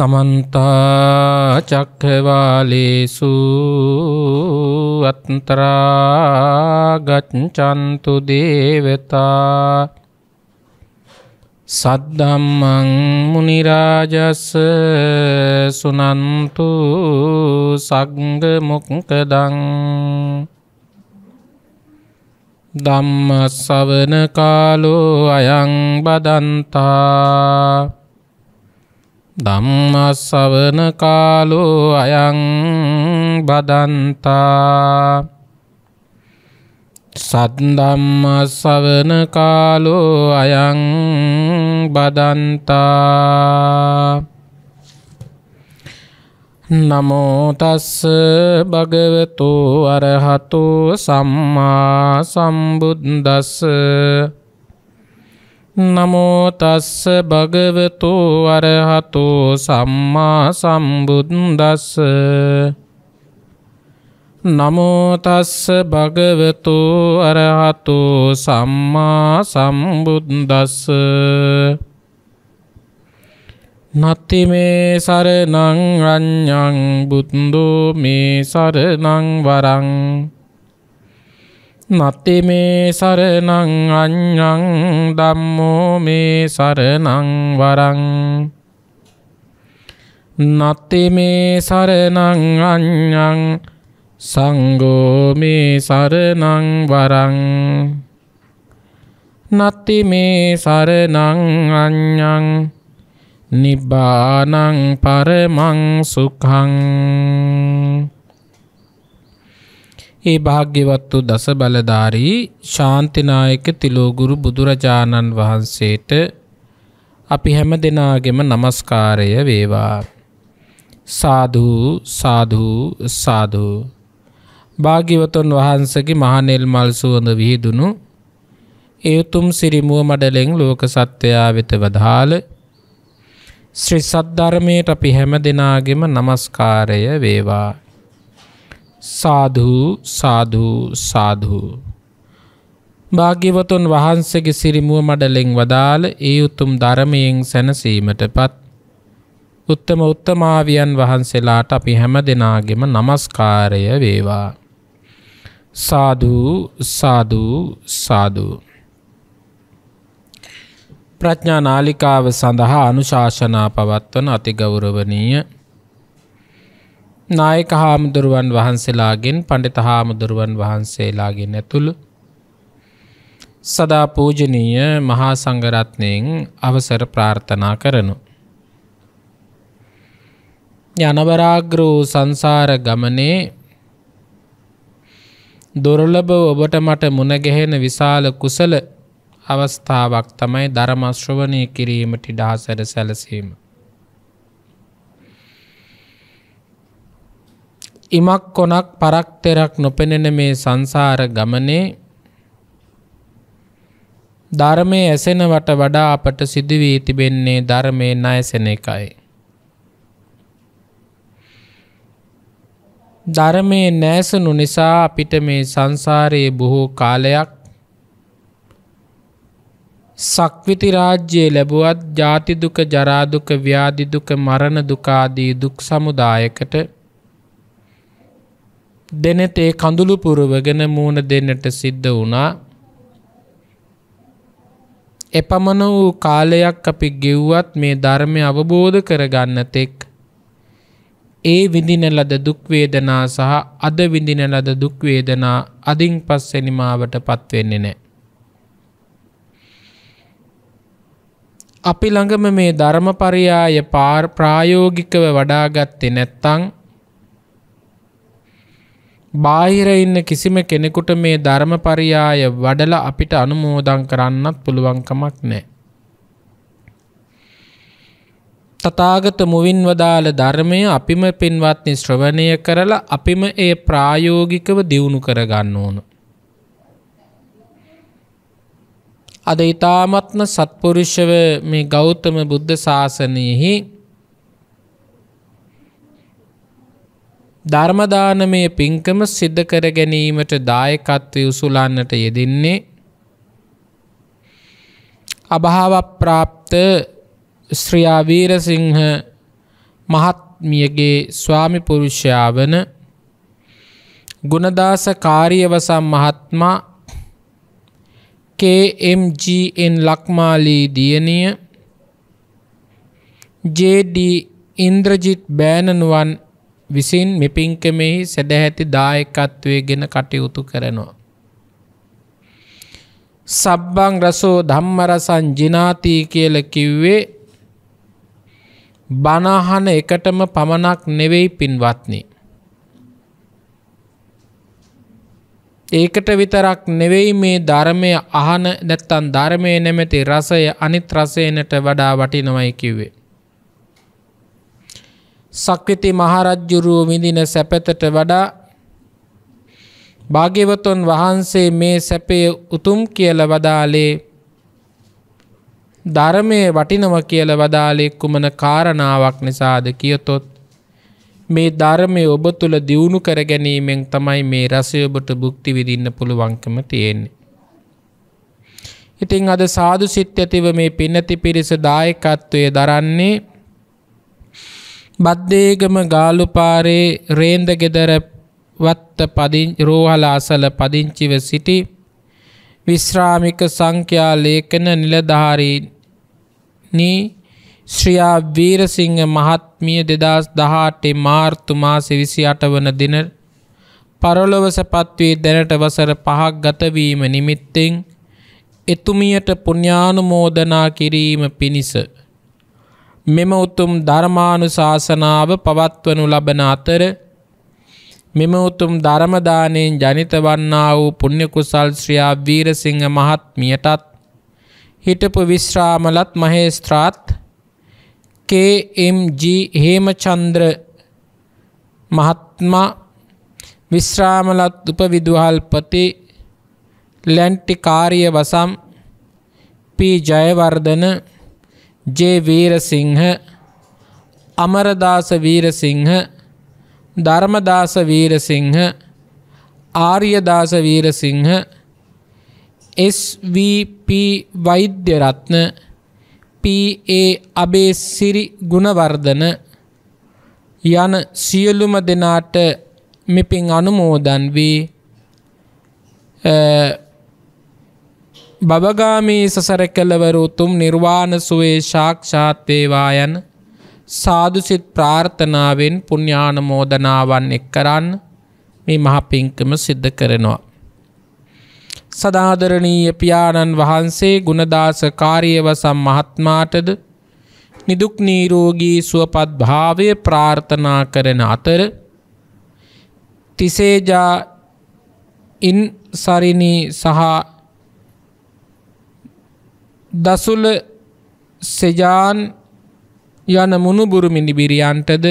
සමන්තා චක්කවාලේසු අත්තරා ගච්ඡන්තු දේවතා සද්දම්මං මුනි රාජස් සුනන්තු සග්ග මොක්කදං ධම්ම ශවන කාලෝ අයං බදන්තා ධම්මස්සවන කාලෝ අයං බදන්තා සද්දම්මස්සවන කාලෝ අයං බදන්තා නමෝ තස්ස භගවතු අරහතෝ සම්මා සම්බුද්දස්ස නමෝතස්ස භගවතු වරහතු සම්මා සම්බුද්දස්ස නමෝතස්ස භගවතු අරහතු සම්මා සම්බුද්දස්ස නත්ති මේ සරණං රඥං බුද්දෝ මේ සරණං වරං නත්ති මේ සරණං අඤ්ඤං ධම්මෝ මේ සරණං වරං නත්ති මේ සරණං අඤ්ඤං සංඝෝ මේ සරණං වරං නත්ති මේ සරණං අඤ්ඤං නිබ්බානං පරමං සුඛං ඒ භාග්‍යවත් වූ දස බලධාරී ශාන්තිනායක තිලෝගුරු බුදුරජාණන් වහන්සේට අපි හැම දෙනාගෙම নমස්කාරය වේවා සාදු සාදු සාදු භාග්‍යවතුන් වහන්සේගේ මහනෙල් මල් සුවඳ විහිදුණු ඒ උතුම් සිරිමුව මඩලෙන් ලෝක සත්වයා වෙත වදාළ ශ්‍රී සද්ධර්මයට අපි හැම දෙනාගෙම নমස්කාරය වේවා සාධූ සාධූ සාධූ. භාග්‍යවතුන් වහන්සේගේ සිරිමුව මඩලෙෙන් වදාළ ඒ උතුම් ධරමයෙන් සැනසීමට පත්. උත්තම උත්තමාවියන් වහන්සේලාට අපි හැම දෙනාගෙම නමස්කාරය වේවා. සාධූ සාධූ සාධූ. ප්‍රඥා නාලිකාව සඳහා අනුශාසනා පවත්වන අතිගෞරවනීය නායක හාමුදුරුවන් වහන්සේලාගෙන් පණඩිත හාමුදුරුවන් වහන්සේලාගෙන් ඇතුළු සදා පූජනීය මහා සංගරත්නයෙන් අවසර ප්‍රාර්ථනා කරනු. යනවරාග්‍ර වූ සංසාර ගමනේ දුර්ලභ ඔබට මට මුණගැහෙන විශාල කුසල අවස්ථාවක් තමයි ධර්මශ්‍රවනය කිරීමට ඩාසර සැලසීම. ඉමක් කොනක් පරක්තෙරක් නොපෙනෙන මේ සංසාර ගමනේ ධර්මයේ ඇසෙනවට වඩා අපට සිදුවී තිබෙන්නේ ධර්මයේ නැසෙන එකයි. ධර්මයේ නැසුණු නිසා අපිට මේ සංසාරයේ බොහෝ කාලයක් සක්විති රාජ්‍යයේ ලැබුවත් ජාති දුක ජරා දුක ව්‍යාධි දුක මරණ දුක ආදී දුක් සමුදායකට දෙනෙත් ඒ කඳුළු පුරුවගෙන මූුණ දෙන්නට සිද්ධ වුණා එපමණ වූ කාලයක් අපි ගෙව්වත් මේ ධර්මය අවබෝධ කරගන්න තෙක් ඒ විඳින ලද දුක්වේදනා සහ අද විඳින ලද දුක්වේදනා අදින් පස්සෙනිමාවට පත්වෙන්නේ නෑ අපි ළඟම මේ ධර්මපරියාය පාර් ප්‍රායෝගිකව වඩාගත්තේ නැත්තං බාහිර ඉන්න කිසිම කෙනෙකුට මේ ධර්මපරියාය වඩල අපිට අනුමෝදන් කරන්නත් පුළුවන්කමක් නෑ. තතාගත මුවින් වදාළ ධර්මය අපිම පින්වත්නි ශ්‍රවණය කරලා අපිම ඒ ප්‍රායෝගිකව දියුණු කරගන්න ඕන. අද ඉතාමත්ම සත්පුරුෂව මේ ගෞතම බුද්ධ ශාසනයෙහි ධර්මදානමය පින්කම සිද්ධ කර ගැනීමට දායකත්වය උසුලන්නට යෙදෙන්නේ අභාවප්‍රාප්ත ශ්‍රියා වීරසිංහ මහත්මියගේ ස්වාමිපුරුෂයා වන ගුණදාස කාරියවසම් මහත්මා KMGN ලක්මාලී දියණිය JD ඉන්ද්‍රජිත් බෑනනුවන් විසින් මිපින්කමෙහි සැදැහැති දායකත්වය ගෙන කටයුතු කරනවා. සබ්බං රසෝ ධම්මරසං ජිනාතී කියල කිව්වේ බනාහන එකටම පමණක් නෙවෙයි පින්වත්නි. ඒකට විතරක් නෙවෙයි මේ ධර්මය අහන නැත්තන් ධර්මය නැමැති රසය අනිත් රසයනට වඩා වටිනවයි කිව්වේ. සක්විති මහරජ්ජුරුව විඳින සැපතට වඩා භාග්‍යවතුන් වහන්සේ මේ සැපය උතුම් කියල වදාලේ ධර්මය වටිනව කියල වදාලේ කුමන කාරණාවක් නිසාද කියතොත් මේ ධර්මය ඔබ තුළ දියුණු කර ගැනීමෙන් තමයි මේ රසය ඔබට භුක්ති විදින්න පුළුවන්කම තියෙන්නේ. ඉතිං අද සාදු සිත් ඇතිව මේ පින්නති පිරිස දායකත්වය දරන්නේ බද්දේගම ගාලුපාරේ රේන්ද ගෙදර වත්ත රෝහල අසල පදිංචිව සිටි විශ්‍රාමික සංඛ්‍යා ලේඛන නිලධාරීනී ශ්‍රියා වීරසිංහ මහත්මිය දෙදස් දහටේ මාර්තු මාස විසි අට වන දින පරලොවස පත්වී දැනට වසර පහක් ගතවීම නිමිත්තෙන් එතුමියට පුුණ්ඥානුමෝදනා කිරීම පිණිස මෙම උතුම් ධර්මානුශාසනාව පවත්වනු ලබන අතර මෙම උතුම් ධර්ම දාණයෙන් ජනිත වන්නා වූ පුණ්‍ය කුසල් ශ්‍රියා වීරසිංහ මහත්මියටත් හිටපු විශ්‍රාමලත් මහේස්ත්‍රාත් KMG හේමචන්ද්‍ර මහත්මා විශ්‍රාමලත් උපවිදුහල්පති ලැන්ටිකාරිය වසම් P Jayawardena J Weerasinghe Amaradasa Weerasinghe Dharmadasa Weerasinghe Aryadasa Weerasinghe SVP Vaidyaratne PA Abeysiri Gunawardena යන සියලුම දෙනාට මෙපින් අනුමෝදන් වී භවගාමී සසර කළවරු උතුම් නිර්වාණ සුවේ සාක්ෂාත් වේවා යන සාදුසිත ප්‍රාර්ථනාවෙන් පුණ්‍යානුමෝදනාවන් එක් කරන්න මේ මහ පිංකම සිද්ධ කරනවා. සදාදරණීය පියාණන් වහන්සේ ගුණදාස කාර්යවසම් මහත්මාටද නිදුක් නීරෝගී සුවපත් භාවය ප්‍රාර්ථනා කරන අතර තිසේජා ඉන් සරිණී සහ දසුල සෙජාන් යන මුණුබුරු මිනිබිරියන්ටද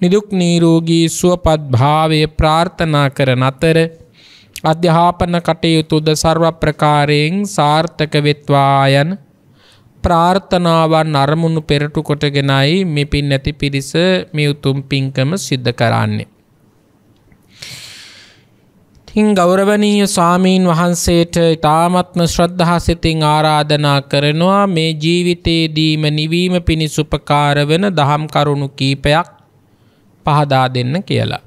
නිදුක් නීරෝගී සුවපත් භාවය ප්‍රාර්ථනා කරන අතර අධ්‍යාපන කටයුතුද සර්ව ප්‍රකාරයෙන් සාර්ථක වෙත්වායන් ප්‍රාර්ථනාවන් අරමුණු පෙරටු කොටගෙනයි මේ පින් නැති පිරිස මේ උතුම් පින්කම සිද්ධ කරන්නේ. තින් ගෞරවනීය ස්වාමීන් වහන්සේට ඉතාමත්ම ශ්‍රද්ධහසිතින් ආරාධනා කරනවා මේ ජීවිතයේදීම නිවීම පිණිස උපකාර වෙන දහම් කරුණු කීපයක් පහදා දෙන්න කියලා.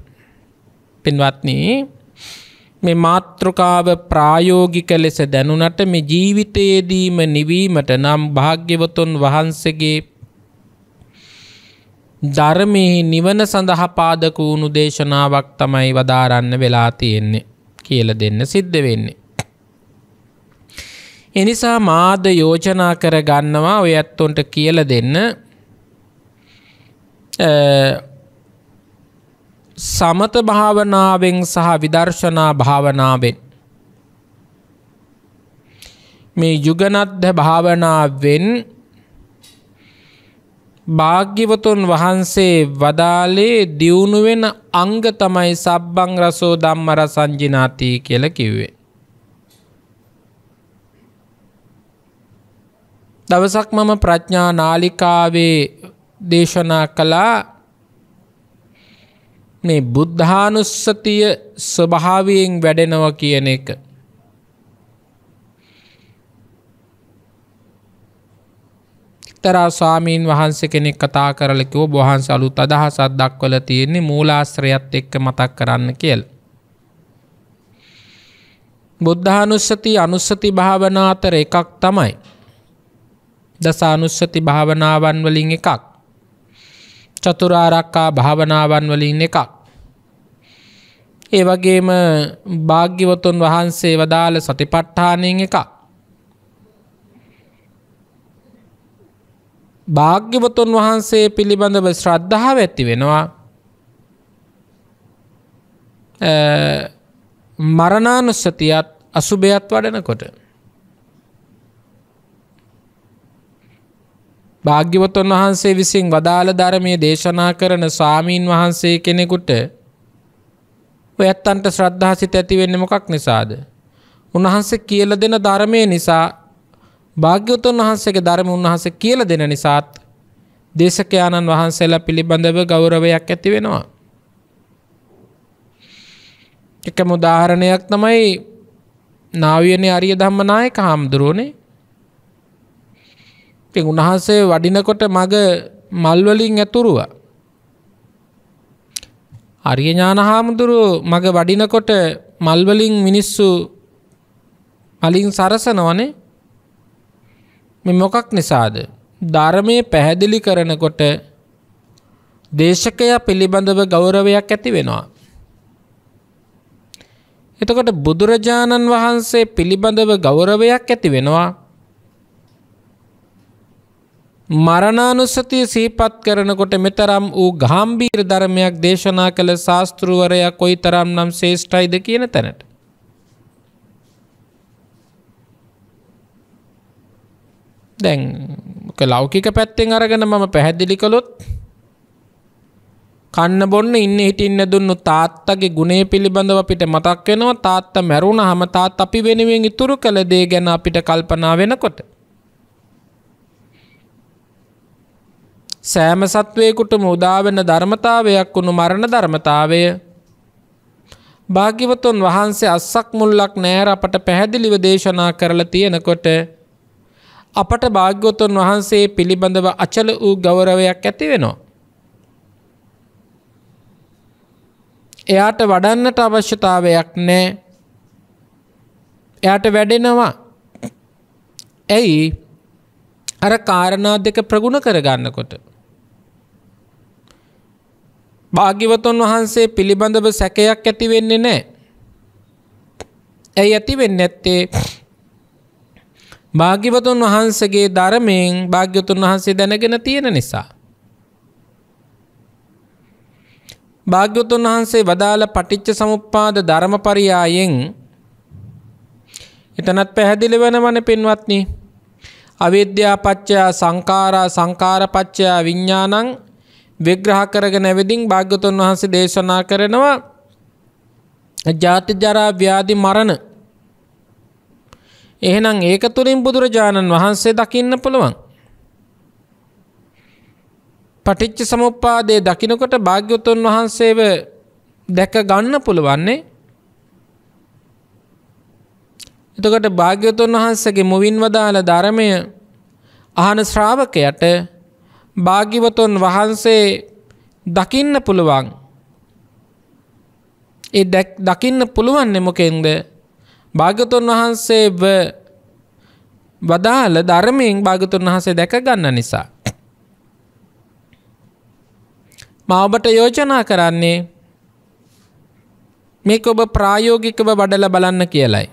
පින්වත්නි මේ මාතෘකාව ප්‍රායෝගික ලෙස දැනුනට මේ ජීවිතයේදීම නිවීමට නම් භාග්‍යවතුන් වහන්සේගේ ධර්මයේ නිවන සඳහා පාදක වුණු දේශනාවක් තමයි වදාරන්න වෙලා තියෙන්නේ. කියල දෙන්න සිද්ධ වෙන්නේ. එනිසා මාද යෝජනා කර ගන්නවා ඔය ඇත්තොන්ට කියල දෙන්න සමත භාවනාවෙන් සහ විදර්ශනා භාවනාවෙන් මේ යුගනත්ද භාවනාවෙන් භාග්‍යවතුන් වහන්සේ වදාලේ දියුණුවෙන අංග තමයි සබ්බං රසෝ ධම්මර සංජිනාතී කියල කිව්වේ. දවසක් මම ප්‍රඥා නාලිකාවේ දේශනා කළා මේ බුද්ධානුස්සතිය ස්වභාවයෙන් වැඩෙනව කියන එක. එක්තරා ස්වාමීන් වහන්ස කෙනෙක් කතා කරලකෝ බොහන්ස අලුත් අදහසත් දක්වල තියෙන්නේ මූලාශ්‍රයත් එක්ක මතක් කරන්න කියල්. බුද්ධානුස්සති අනුස්සති භාවනා අතර එකක් තමයි. දසානුස්සති භාවනාවන් වලින් එකක්. චතුරාරක්කා භාවනාවන් වලින් එකක්. ඒ වගේම භාග්‍යවතුන් වහන්සේ වදාළ සතිපට්ඨානයෙන් එකක්. භාග්‍යවතුන් වහන්සේ පිළිබඳව ශ්‍රද්ධාව ඇති වෙනවා මරණානුස්සතියත් අසුභයත් වඩනකොට. භාග්‍යවතුන් වහන්සේ විසින් වදාළ ධර්මය දේශනා කරන ස්වාමීන් වහන්සේ කෙනෙකුට ඔයත්තන්ට ශ්‍රද්ධාසිත ඇතිවෙන්න මොකක් නිසාද. උන්වහන්සේ කියල දෙන ධර්මය නිසා භාග්‍යවතුන් වහන්සේගේ ධර්ම උන්වහන්සේ කියල දෙන නිසාත් දේශකයාණන් වහන්සේලා පිළිබඳව ගෞරවයක් ඇති වෙනවා. එකම උදාහරණයක් තමයි නාවියන අරිය ධම්මනායක හාමුදුරුවනේ ඉතින් උන්වහන්සේ වඩිනකොට මග මල්වලින් ඇතුරුවා අරිය ඥාන හාමුදුරුව මග වඩිනකොට මල්වලින් මිනිස්සු මලින් සරසනවනේ මේ මොකක් නිසාද? ධර්මයේ පැහැදිලි කරනකොට දේශකයා පිළිබඳව ගෞරවයක් ඇති වෙනවා. එතකොට බුදුරජාණන් වහන්සේ පිළිබඳව ගෞරවයක් ඇති වෙනවා. මරණානුස්සතිය සිහිපත් කරනකොට මෙතරම් වූ ගාම්භීර ධර්මයක් දේශනා කළ ශාස්ත්‍රවරයා කොයිතරම්නම් ශ්‍රේෂ්ඨයිද කියන තැනට දැන් ලෞකික පැත්තෙන් අරගෙන මම පැහැදිලි කළොත් කන්න බොන්න ඉන්න හිටින්න දුන්නු තාත්තගේ ගුණේ පිළිබඳව අපිට මතක් වෙනවා තාත්තා මැරුණාම තාත්තා අපි වෙනුවෙන් ඉතුරු කළ දේ ගැන අපිට කල්පනා වෙනකොට සෑම සත්වයකුටම උදා වෙන ධර්මතාවයක් වුණු මරණ ධර්මතාවය භාග්‍යවතුන් වහන්සේ අස්සක් මුල්ලක් නෑර අපට පැහැදිලිව දේශනා කරලා තියෙනකොට අපට භාග්‍යවතුන් වහන්සේ පිළිබඳව අචල වූ ගෞරවයක් ඇති වෙනවා. එයාට වඩන්නට අවශ්‍යතාවයක් නෑ එයාට වැඩෙනවා ඇයි අර කාරණා දෙක ප්‍රගුණ කරගන්නකොට භාග්‍යවතුන් වහන්සේ පිළිබඳව සැකයක් ඇති වෙන්නේ නෑ ඇයි ඇති වෙන්නේ නැත්තේ භාග්‍යවතුන් වහන්සගේ ධර්මයෙන් භාග්‍යතුන් වහන්සේ දැනගෙන තියෙන නිසා. භාග්‍යතුන් වහන්සේ වදාළ පටිච්ච සමුප්පාද ධර්මපරියායෙන් එතනත් පැහැදිලි වෙනවන පින්වත්නි අවිද්‍යාපච්චයා සංකාරා සංකාරපච්චයා විඤ්ඥානං විග්‍රහ කරගෙන ඇවිදිින් භාග්‍යතුන් වහන්සේ දේශනා කරනවා ජාතිජරා ව්‍යාධි මරණ එහෙනම් ඒක තුළින් බුදුරජාණන් වහන්සේ දකින්න පුළුවන්. පටිච්ච සමුප්පාදයේ දකිනකොට භාග්‍යවතුන් වහන්සේව දැක ගන්න පුළුවන්නේ එතකොට භාග්‍යවතුන් වහන්සේගේ මුවින් වදාළ ධර්මය අහන ශ්‍රාවකයට භාග්‍යවතුන් වහන්සේ දකින්න පුළුවන් ඒ දකින්න පුළුවන් මොකෙන්ද භාගතුන් වහන්සේ වදාළ ධර්මයෙන් භාගතුන් වහන්සේ දැකගන්න නිසා. මඔබට යෝජනා කරන්නේ මේක ඔබ ප්‍රායෝගිකව වඩල බලන්න කියලයි.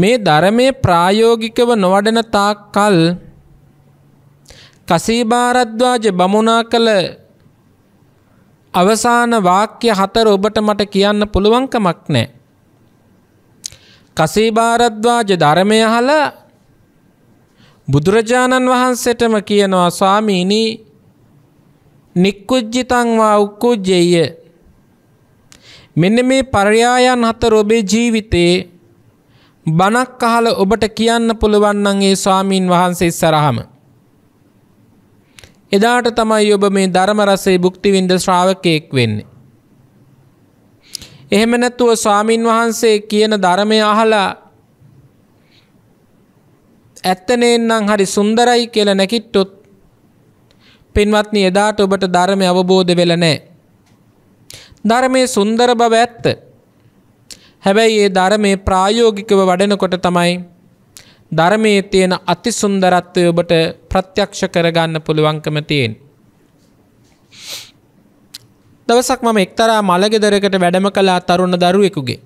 මේ ධරමය ප්‍රායෝගිකව නොවඩන තාක් කල් කසීභාරද්වාජ බමුණා කළ අවසාන වාක්‍ය හතර ඔබට මට කියන්න පුළුවන්කමක් නෑ. කසේ භාරද්වාජ ධර්මය අහලා බුදුරජාණන් වහන්සේටම කියනවා ස්වාමීනි නික්කුජ්ජිතං වා උක්කුජ්ජය මෙන්න මේ පරයායන් හතර ඔබේ ජීවිතේ බණක් අහලා ඔබට කියන්න පුළුවන් නම් ඒ ස්වාමින් වහන්සේ ඉස්සරහම එදාට තමයි ඔබ මේ ධර්ම රසයේ භුක්ති විඳ ශ්‍රාවකයෙක් වෙන්නේ එහෙම නැතුව ස්වාමීන් වහන්සේ කියන ධර්මය අහලා ඇත්තනේන්නම් හරි සුන්දරයි කියල නැකිට්ටොත් පින්වත්නි එදාට ඔබට ධර්මය අවබෝධ වෙල නෑ. ධර්මය සුන්දර බව ඇත්ත. හැබැයි ඒ ධර්මය ප්‍රායෝගිකව වඩනකොට තමයි ධර්මයේ තියෙන අතිසුන්දරත්වය ඔබට ප්‍රත්‍යක්ෂ කරගන්න පුළුවන්කම තියෙන්. දවසක් මම එක්තරා මළගෙදරකට වැඩම කලා තරුණ දරුවෙකුගේ.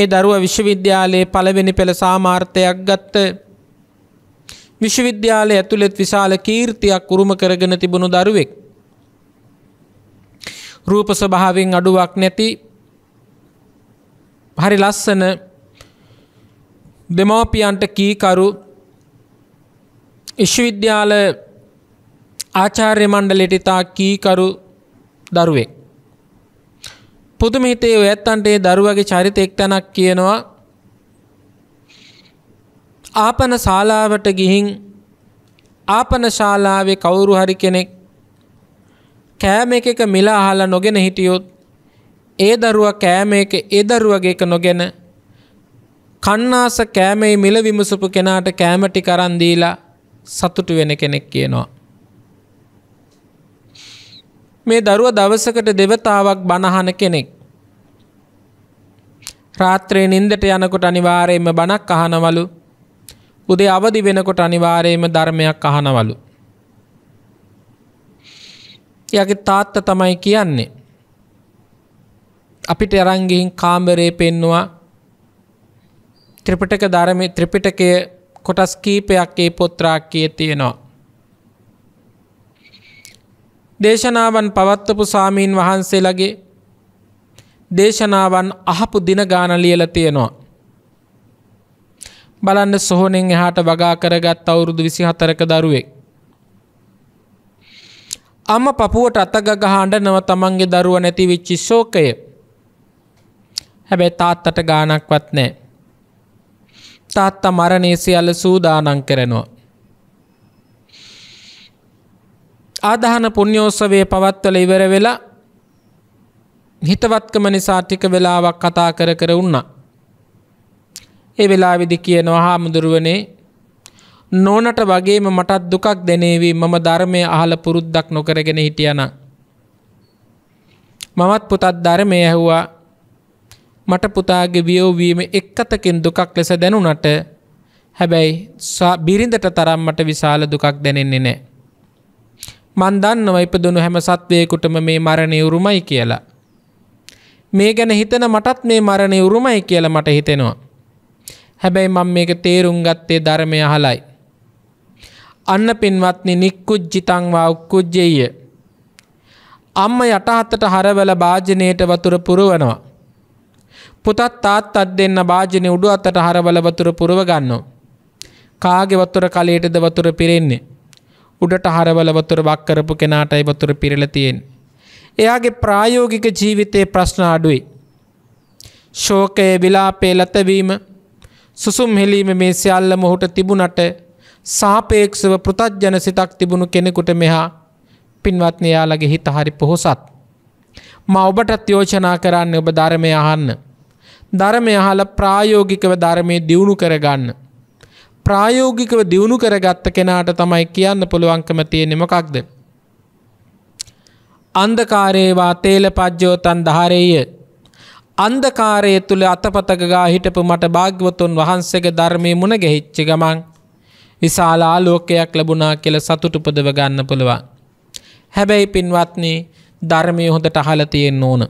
ඒ දරුව විශ්වවිද්‍යාලයේ පළවෙනි පෙළ සාමාර්ථයක් ගත්ත විශ්වවිද්‍යාලය ඇතුළෙත් විශාල කීර්තියක් උරුම කරගෙන තිබුණු දරුවෙක්. රූප ස්වභාවයෙන් අඩුවක් නැති හරි ලස්සන දෙමෝපියන්ට කීකරු විශ්වවිද්‍යාල ආචාර්ය මණ්ඩලයට ඉතා කීකරු දරුවෙක්. පුදුම හිතේ ඔය ඇත්තන්ට ඒ දරුවගේ චරිත එක්තැනක් කියනවා ආපන ශාලාවට ගිහින් ආපන ශාලාවේ කවුරු හරි කෙනෙක් කෑම එකක මිල අහලා නොගෙන හිටියොත් ඒ දරුවා කෑම එක ඒ දරුවගේ එක නොගෙන කන්නාස කෑමේ මිල විමසපු කෙනාට කෑම ටික අරන් දීලා සතුටු වෙන කෙනෙක් කියනවා මේ දරුව දවසකට දෙවතාවක් බණහන කෙනෙක්. රාත්‍රයේ නින්දට යනකොට අනිවාර්යයෙන්ම බණක් අහනවලු. උදේ අවදි වෙනකොට අනිවාර්යයෙන්ම ධර්මයක් අහනවලු. එයාගේ තාත්තා තමයි කියන්නේ. අපිට අරන් ගිහින් කාමරේ පෙන්නවා ත්‍රිපිටක ධර්මයේ ත්‍රිපිටකය කොටස් කීපයක් ඒ පොත් රාක්කයේ තියෙනවා. දේශනාවන් පවත්වපු සාමීන් වහන්සේලගේ දේශනාවන් අහපු දින ගාන ලියල තියෙනවා. බලන්න සොහොනෙන් එහාට වගා කරගත් අවුරුදු විසි හතරක දරුවෙක්. අම්ම පපුුවට අතගග හාණ්ඩනව තමන්ගේ දරුව නැති විච්චි ශෝකය හැබැයි තාත්තට ගානක්වත් නෑ. තාත්තා මරණේසි අල සූදානං කරනවා. ආධාන පුුණ්‍යෝත්සවය පවත්වල ඉවර වෙලා හිතවත්කම නිසා ටික වෙලාවක් කතා කර කර උන්නා. ඒ වෙලා විදි කියනවා හාමුදුරුවනේ නෝනට වගේම මටත් දුකක් දෙනේවී මම ධර්මය අහල පුරුද්දක් නොකරගෙන හිටියන. මමත් පුතත් ධර්මය ඇහුවා මට පුතාගේ වියෝවීම එක්කතකින් දුකක් ලෙස දැනුනට හැබැයි බිරිඳට තරම්මට විශාල දුකක් දැනෙන්නේ නෑ. මන් දන්නව ඉපදුණු හැම සත්වයකුටම මේ මරණය උරුමයි කියලා. මේ ගැන හිතන මටත් මේ මරණය උරුමයි කියලා මට හිතෙනවා. හැබැයි මං මේක තේරුම් ගත්තේ ධර්මය අහලයි. අන්න පින්වත්නි නික්කුජ්ජිතංවා උක්කුජ්ජෙය. අම්ම යටහත්තට හරවල භාජනයට වතුර පුරුවනවා. පුතත් තාත් අත් දෙන්න භාජනය උඩු අතට හරවල වතුර පුරුව ගන්නවා. කාගෙ වතුර කලයටද වතුර පිරෙන්නේ. උඩට හරවල වතුර වක් කරපු කෙනාටයි වතුර පිරලතියෙන්. එයාගේ ප්‍රායෝගික ජීවිතයේ ප්‍රශ්න අඩුයි. ශෝකය විලාපේ ලතවීම සුසුම් හෙලීම මේ සියල්ල මොහුට තිබුණට සාපේක්ෂව පෘතජ්ජන සිතක් තිබුණු කෙනෙකුට මෙහා පින්වත්න යාලගේ හිත හරි පොහොසත්. ම ඔබටත් යෝජනා කරන්න ඔබ ධර්මය අහන්න. ධර්මය අහල ප්‍රායෝගිකව ධර්මය දියුණු කරගන්න. ප්‍රායෝගිකව දියුණු කරගත්ත කෙනාට තමයි කියන්න පුළුවන්කම තියෙන්නේ මොකක්ද? අන්ධකාරේවා තේල පජ්ජෝතන් ධාරේය. අන්ධකාරය තුළ අතපතක ගා හිටපු මට භාග්‍යවතුන් වහන්සේගේ ධර්මයේ මුණ ගැහිච්ච ගමන් විශාල ආලෝකයක් ලැබුණා කියලා සතුට උපදව ගන්න පුළුවන්. හැබැයි පින්වත්නි ධර්මයේ හොඳට අහලා තියෙන්න ඕන.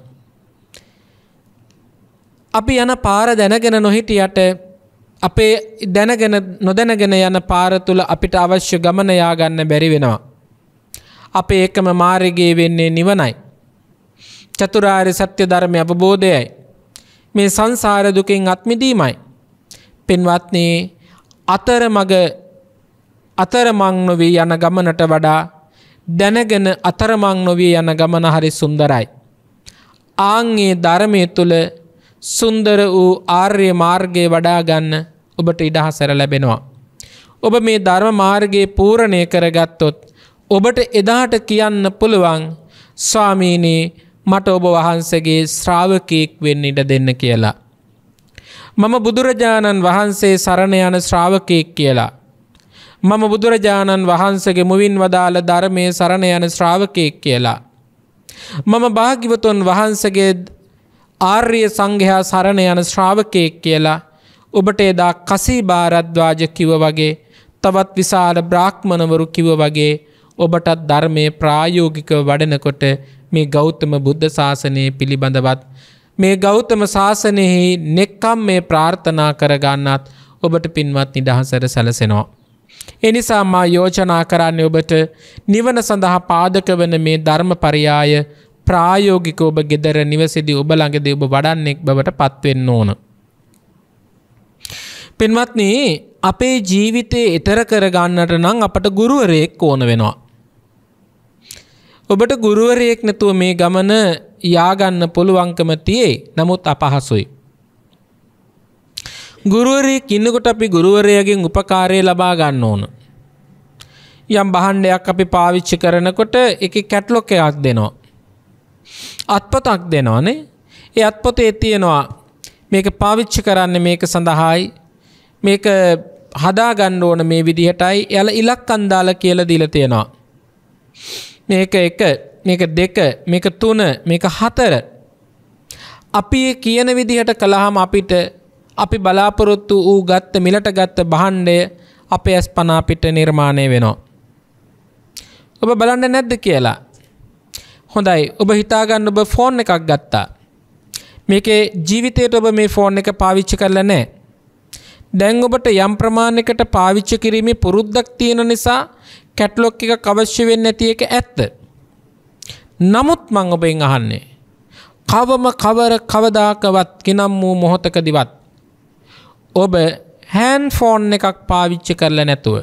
අපි යන පාර දැනගෙන නොහිටියට අපේ දැනගෙන නොදැනගෙන යන පාර තුළ අපිට අවශ්‍ය ගමනයා ගන්න බැරි වෙනවා. අපේ එකම මාර්ගයේ වෙන්නේ නිවනයි. චතුරාර් සත්‍ය ධර්මය අවබෝධයයි. මේ සංසාර දුකින් අත්මිදීමයි. පෙන්වත්නේ අතරමග අතරමං නොවී යන ගමනට වඩා දැනගෙන අතරමං නොවී යන ගමන හරි සුන්දරයි. ආංගේ ධර්මය තුළ සුන්දර වූ ආර්ය මාර්ගය වඩාගන්න ඔබට ඉඩහසර ලැබෙනවා. ඔබ මේ ධර්ම මාර්ගයේ පූරණය කරගත්තොත් ඔබට එදාට කියන්න පුළුවන් ස්වාමීනී මට ඔබ වහන්සගේ ශ්‍රාවකයෙක් වෙන්න ඉඩ දෙන්න කියලා. මම බුදුරජාණන් වහන්සේ සරණ යන ශ්‍රාවකයෙක් කියලා. මම බුදුරජාණන් වහන්සගේ මුවින් වදාළ ධර්මය සරණ යන ශ්‍රාවකයෙක් කියලා. මම භාගිවතුන් වහන්සගේ ආර්ය සංඝයා සරණ යන ශ්‍රාවකයෙක් කියලා ඔබට එදා කසී භාරද්වාජ කිව වගේ තවත් විශාල බ්‍රාහ්මණවරු කිව වගේ ඔබටත් ධර්මය ප්‍රායෝගික වඩනකොට මේ ගෞතම බුද්ධ ශාසනය පිළිබඳවත්. මේ ගෞතම ශාසනයෙහි නෙක්කම් මේ ප්‍රාර්ථනා කරගන්නත් ඔබට පින්වත් නිදහසර සැලසෙනවා. එනිසා මා යෝජනා කරන්නේ ඔබට නිවන සඳහා පාදක වන මේ ධර්ම පරියාය ප්‍රායෝගික ඔබ ගෙදර නිවසිදි ඔබ ළඟදී ඔබ වඩන්නෙක් බවට පත්වෙන්න ඕන. පෙන්වත්න අපේ ජීවිතය එතර කරගන්නට නම් අපට ගුරුවරයෙක් ඕන වෙනවා. ඔබට ගුරුවරයෙක් නැතුව මේ ගමන යාගන්න පුළුවංකම තියේ නමුත් අපහසුයි. ගුරුවරයෙක් ඉන්නකොට අපි ගුරුවරයගෙන් උපකාරය ලබා ගන්න ඕන. යම් බහන්්ඩයක් අපි පාවිච්චි කරනකොට එක කැට්ලොක් එකක් දෙනවා. අත්පතක් දෙනවානේ ඒ අත්පොතේ තියෙනවා මේක පාවිච්චි කරන්න මේක සඳහායි මේක හදාගන්න ඕන මේ විදිහටයි යල ඉලක් අන්දාල කියල දිල තියෙනවා. මේක එක මේක දෙක මේක තුන මේක හතර අපි කියන විදිහට කළහම අපිට අපි බලාපොරොත්තු වූ ගත්ත මිලට ගත්ත බහන්්ඩය අපේ ඇස් පනාපිට නිර්මාණය වෙනවා. ඔබ බලන්න නැද්ද කියලා හොඳයි ඔබ හිතාගන්න ඔබ ෆෝන් එකක් ගත්තා. මේකේ ජීවිතයට ඔබ මේ ෆෝන් එක පාවිච්චි කරලා නෑ. දැන් ඔබට යම් ප්‍රමාණයකට පාවිච්චි කිරීමේ පුරුද්දක් තියෙන නිසා කැට්ලොක් එක අවශ්‍ය වෙන්නේ නැති එක ඇත්ත. නමුත් මං ඔබෙන් අහන්නේ කවම කවර කවදාකවත් කෙනම් වූ මොහොතකදිවත් ඔබ හෑන් ෆෝන් එකක් පාවිච්චි කරලා නැතුව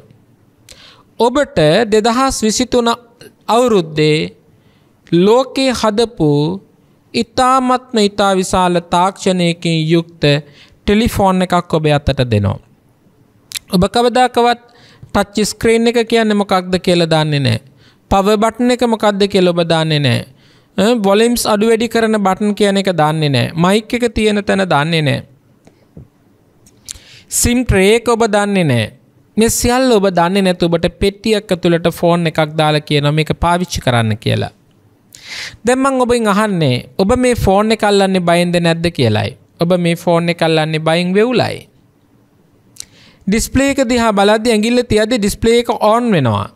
ඔබට 2023 අවුරුද්දේ ලෝකේ හදපු ඉතාමත්ම ඉතා විශාල තාක්ෂණයකින් යුක්ත ටෙලිෆෝන් එකක් ඔබ අතට දෙනවා. ඔබ කවදාකවත් ටච්චි ස්ක්‍රීන් එක කියන්නේ මොකක්ද කියලා දන්නේ නැහැ. පව බටන් එක මොකක්ද කියලා ඔබ දන්නේ නැහැ. වොලියම්ස් අඩු වැඩි කරන බටන් කියන එක දන්නේ නැහැ. මයික් එක තියෙන තැන දන්නේ නැහැ. සිම් ට්‍රේ එක ඔබ දන්නේ නැහැ. මේ සියල්ල ඔබ දන්නේ නැතු ඔබට පෙට්ටියක් ඇතුළට ෆෝන් එකක් දාලා කියනවා මේක පාවිච්චි කරන්න කියලා. දැම්මං ඔබයි අහන්නේ ඔබ මේ ෆෝර්න කල්ලන්නේ බයින්ද නැද්ද කියලායි ඔබ මේ ෆෝර්න කල්ලන්නේ බයින් වෙවුලයි ඩිස්පලේක දිහා බලද්දි ඇඟිල්ල තියද්දි ඩිස්පලේ එක ඕන් වෙනවා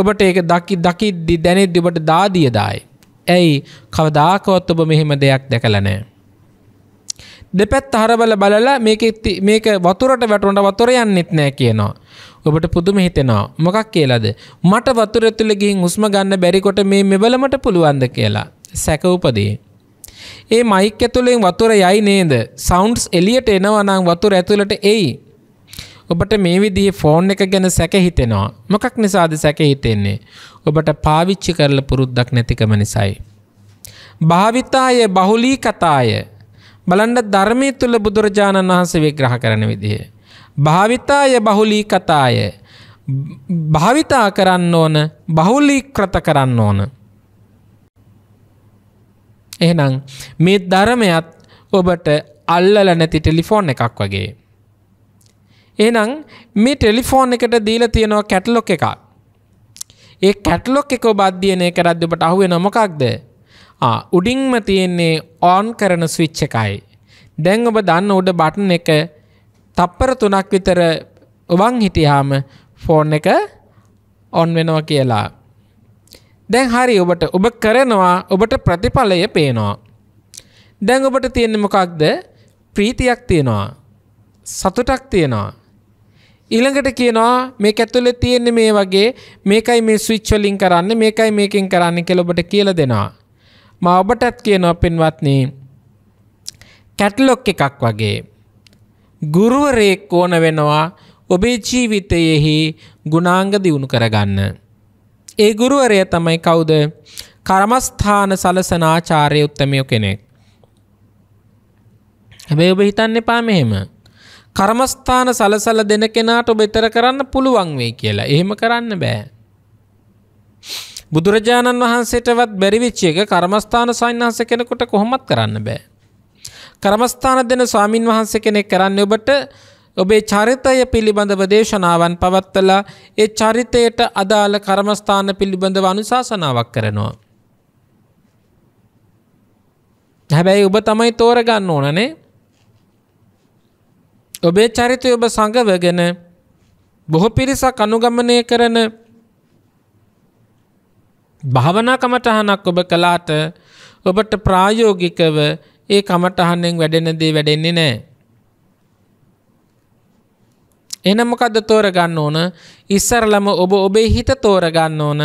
ඔබට ඒක දකි දකිද්දි දැනෙද්දි ඔබට දාදියදායි ඇයි කවදාකවත් ඔබ මෙහෙම දෙයක් දැකලා නැහැ දෙපැත් අහරබල බලලා මේක මේක වතුරට වැටුණට වතුර යන්නෙත් නෑ කියනවා. ඔබට පුදුම හිතෙනවා මොකක් කියලාද මට වතුර තුල ගිහින් හුස්ම ගන්න බැරිකොට මේ මෙවලමට පුළුවන්ද කියලා සැක උපදී ඒ මයික් ඇතුලෙන් වතුර යයි නේද සවුන්ඩ්ස් එලියට එනවා නම් වතුර ඇතුලට එයි ඔබට මේ විදිහේ ෆෝන් එක ගැන සැක හිතෙනවා මොකක් නිසාද සැක හිතෙන්නේ ඔබට පාවිච්චි කරලා පුරුද්දක් නැතිකම නිසායි භාවිතාය බහුලී කතාය බලන්න ධර්මයේ තුල බුදුරජාණන් වහන්සේ විග්‍රහ කරන විදිහේ භාවිතාය බහුලී කතාය භාවිතා කරන්න ඕන බහුලීක්‍රත කරන්න ඕන. එහෙනම් මේ ධර්මයත් ඔබට අල්ලල නැති ටෙලිෆෝන් එකක් වගේ. එහෙනම් මේ ටෙලිෆෝන් එකට දීලා තියෙනවා කැටලොක් එකක්. ඒ කැටලොක් එක ඔබ අධ්‍යයනය කරද්දී ඔබට අහුවෙන මොකක්ද? ආ උඩින්ම තියෙන්නේ ඔන් කරන ස්විච් එකයි. දැන් ඔබ දන්න උඩ බටන් එක තප්පර තුනක් විතර ඔබන් හිටියාම ෆෝන් එක ඔන් වෙනවා කියලා. දැන් හරි ඔබට ඔබ කරනවා ඔබට ප්‍රතිඵලය පේනවා. දැන් ඔබට තියෙන්නේ මොකක්ද? ප්‍රීතියක් තියෙනවා. සතුටක් තියෙනවා. ඊළඟට කියනවා මේක ඇතුලේ තියෙන්නේ මේ වගේ මේකයි මේ ස්විච් වලින් කරන්න මේකයි මේකෙන් කරන්න කියලා ඔබට කියලා දෙනවා. මම ඔබටත් කියනවා පින්වත්නි කැටලොග් එකක් වගේ ගුරුවරයෙක් ඕන වෙනවා ඔබේ ජීවිතයෙහි ගුණාංග දියුණු කරගන්න. ඒ ගුරුවරය තමයි කවුද කරමස්ථාන සලසනාචාරය උත්තමයෝ කෙනෙක්. හැබැයි ඔබ හිතන්න එපා මෙහෙම. කර්මස්ථාන සලසල දෙන කෙනාට ඔබ එතර කරන්න පුළුවන් වෙයි කියලා. එහෙම කරන්න බෑ. බුදුරජාණන් වහන්සේටවත් බැරිවිච්ච එක කර්මස්ථාන සන්නාස කෙනෙකුට කොහොමත් කරන්න බෑ. කරමස්ථාන දෙන ස්වාමින් වහන්සේ කෙනෙක් කරන්න ඔබට ඔබේ චරිතය පිළිබඳව දේශනාවන් පවත්තලා ඒ චරිතයට අදාළ කරමස්ථාන පිළිබඳව අනුශාසනාවක් කරනවා. හැබැයි ඔබ තමයි තෝරගන්න ඕනනේ ඔබේ චරිතය ඔබ සඟවගෙන බොහෝ පිරිසක් අනුගමනය කරන භාවනා කමටහනක් ඔබ කළාට ඔබට ප්‍රායෝගිකව ඒ කමට අහන්නෙන් වැඩෙන දේ වැඩෙන්නේ නෑ. එහෙනම් මොකද්ද තෝරගන්න ඕන? ඉස්සරලම ඔබ ඔබේ හිත තෝරගන්න ඕන.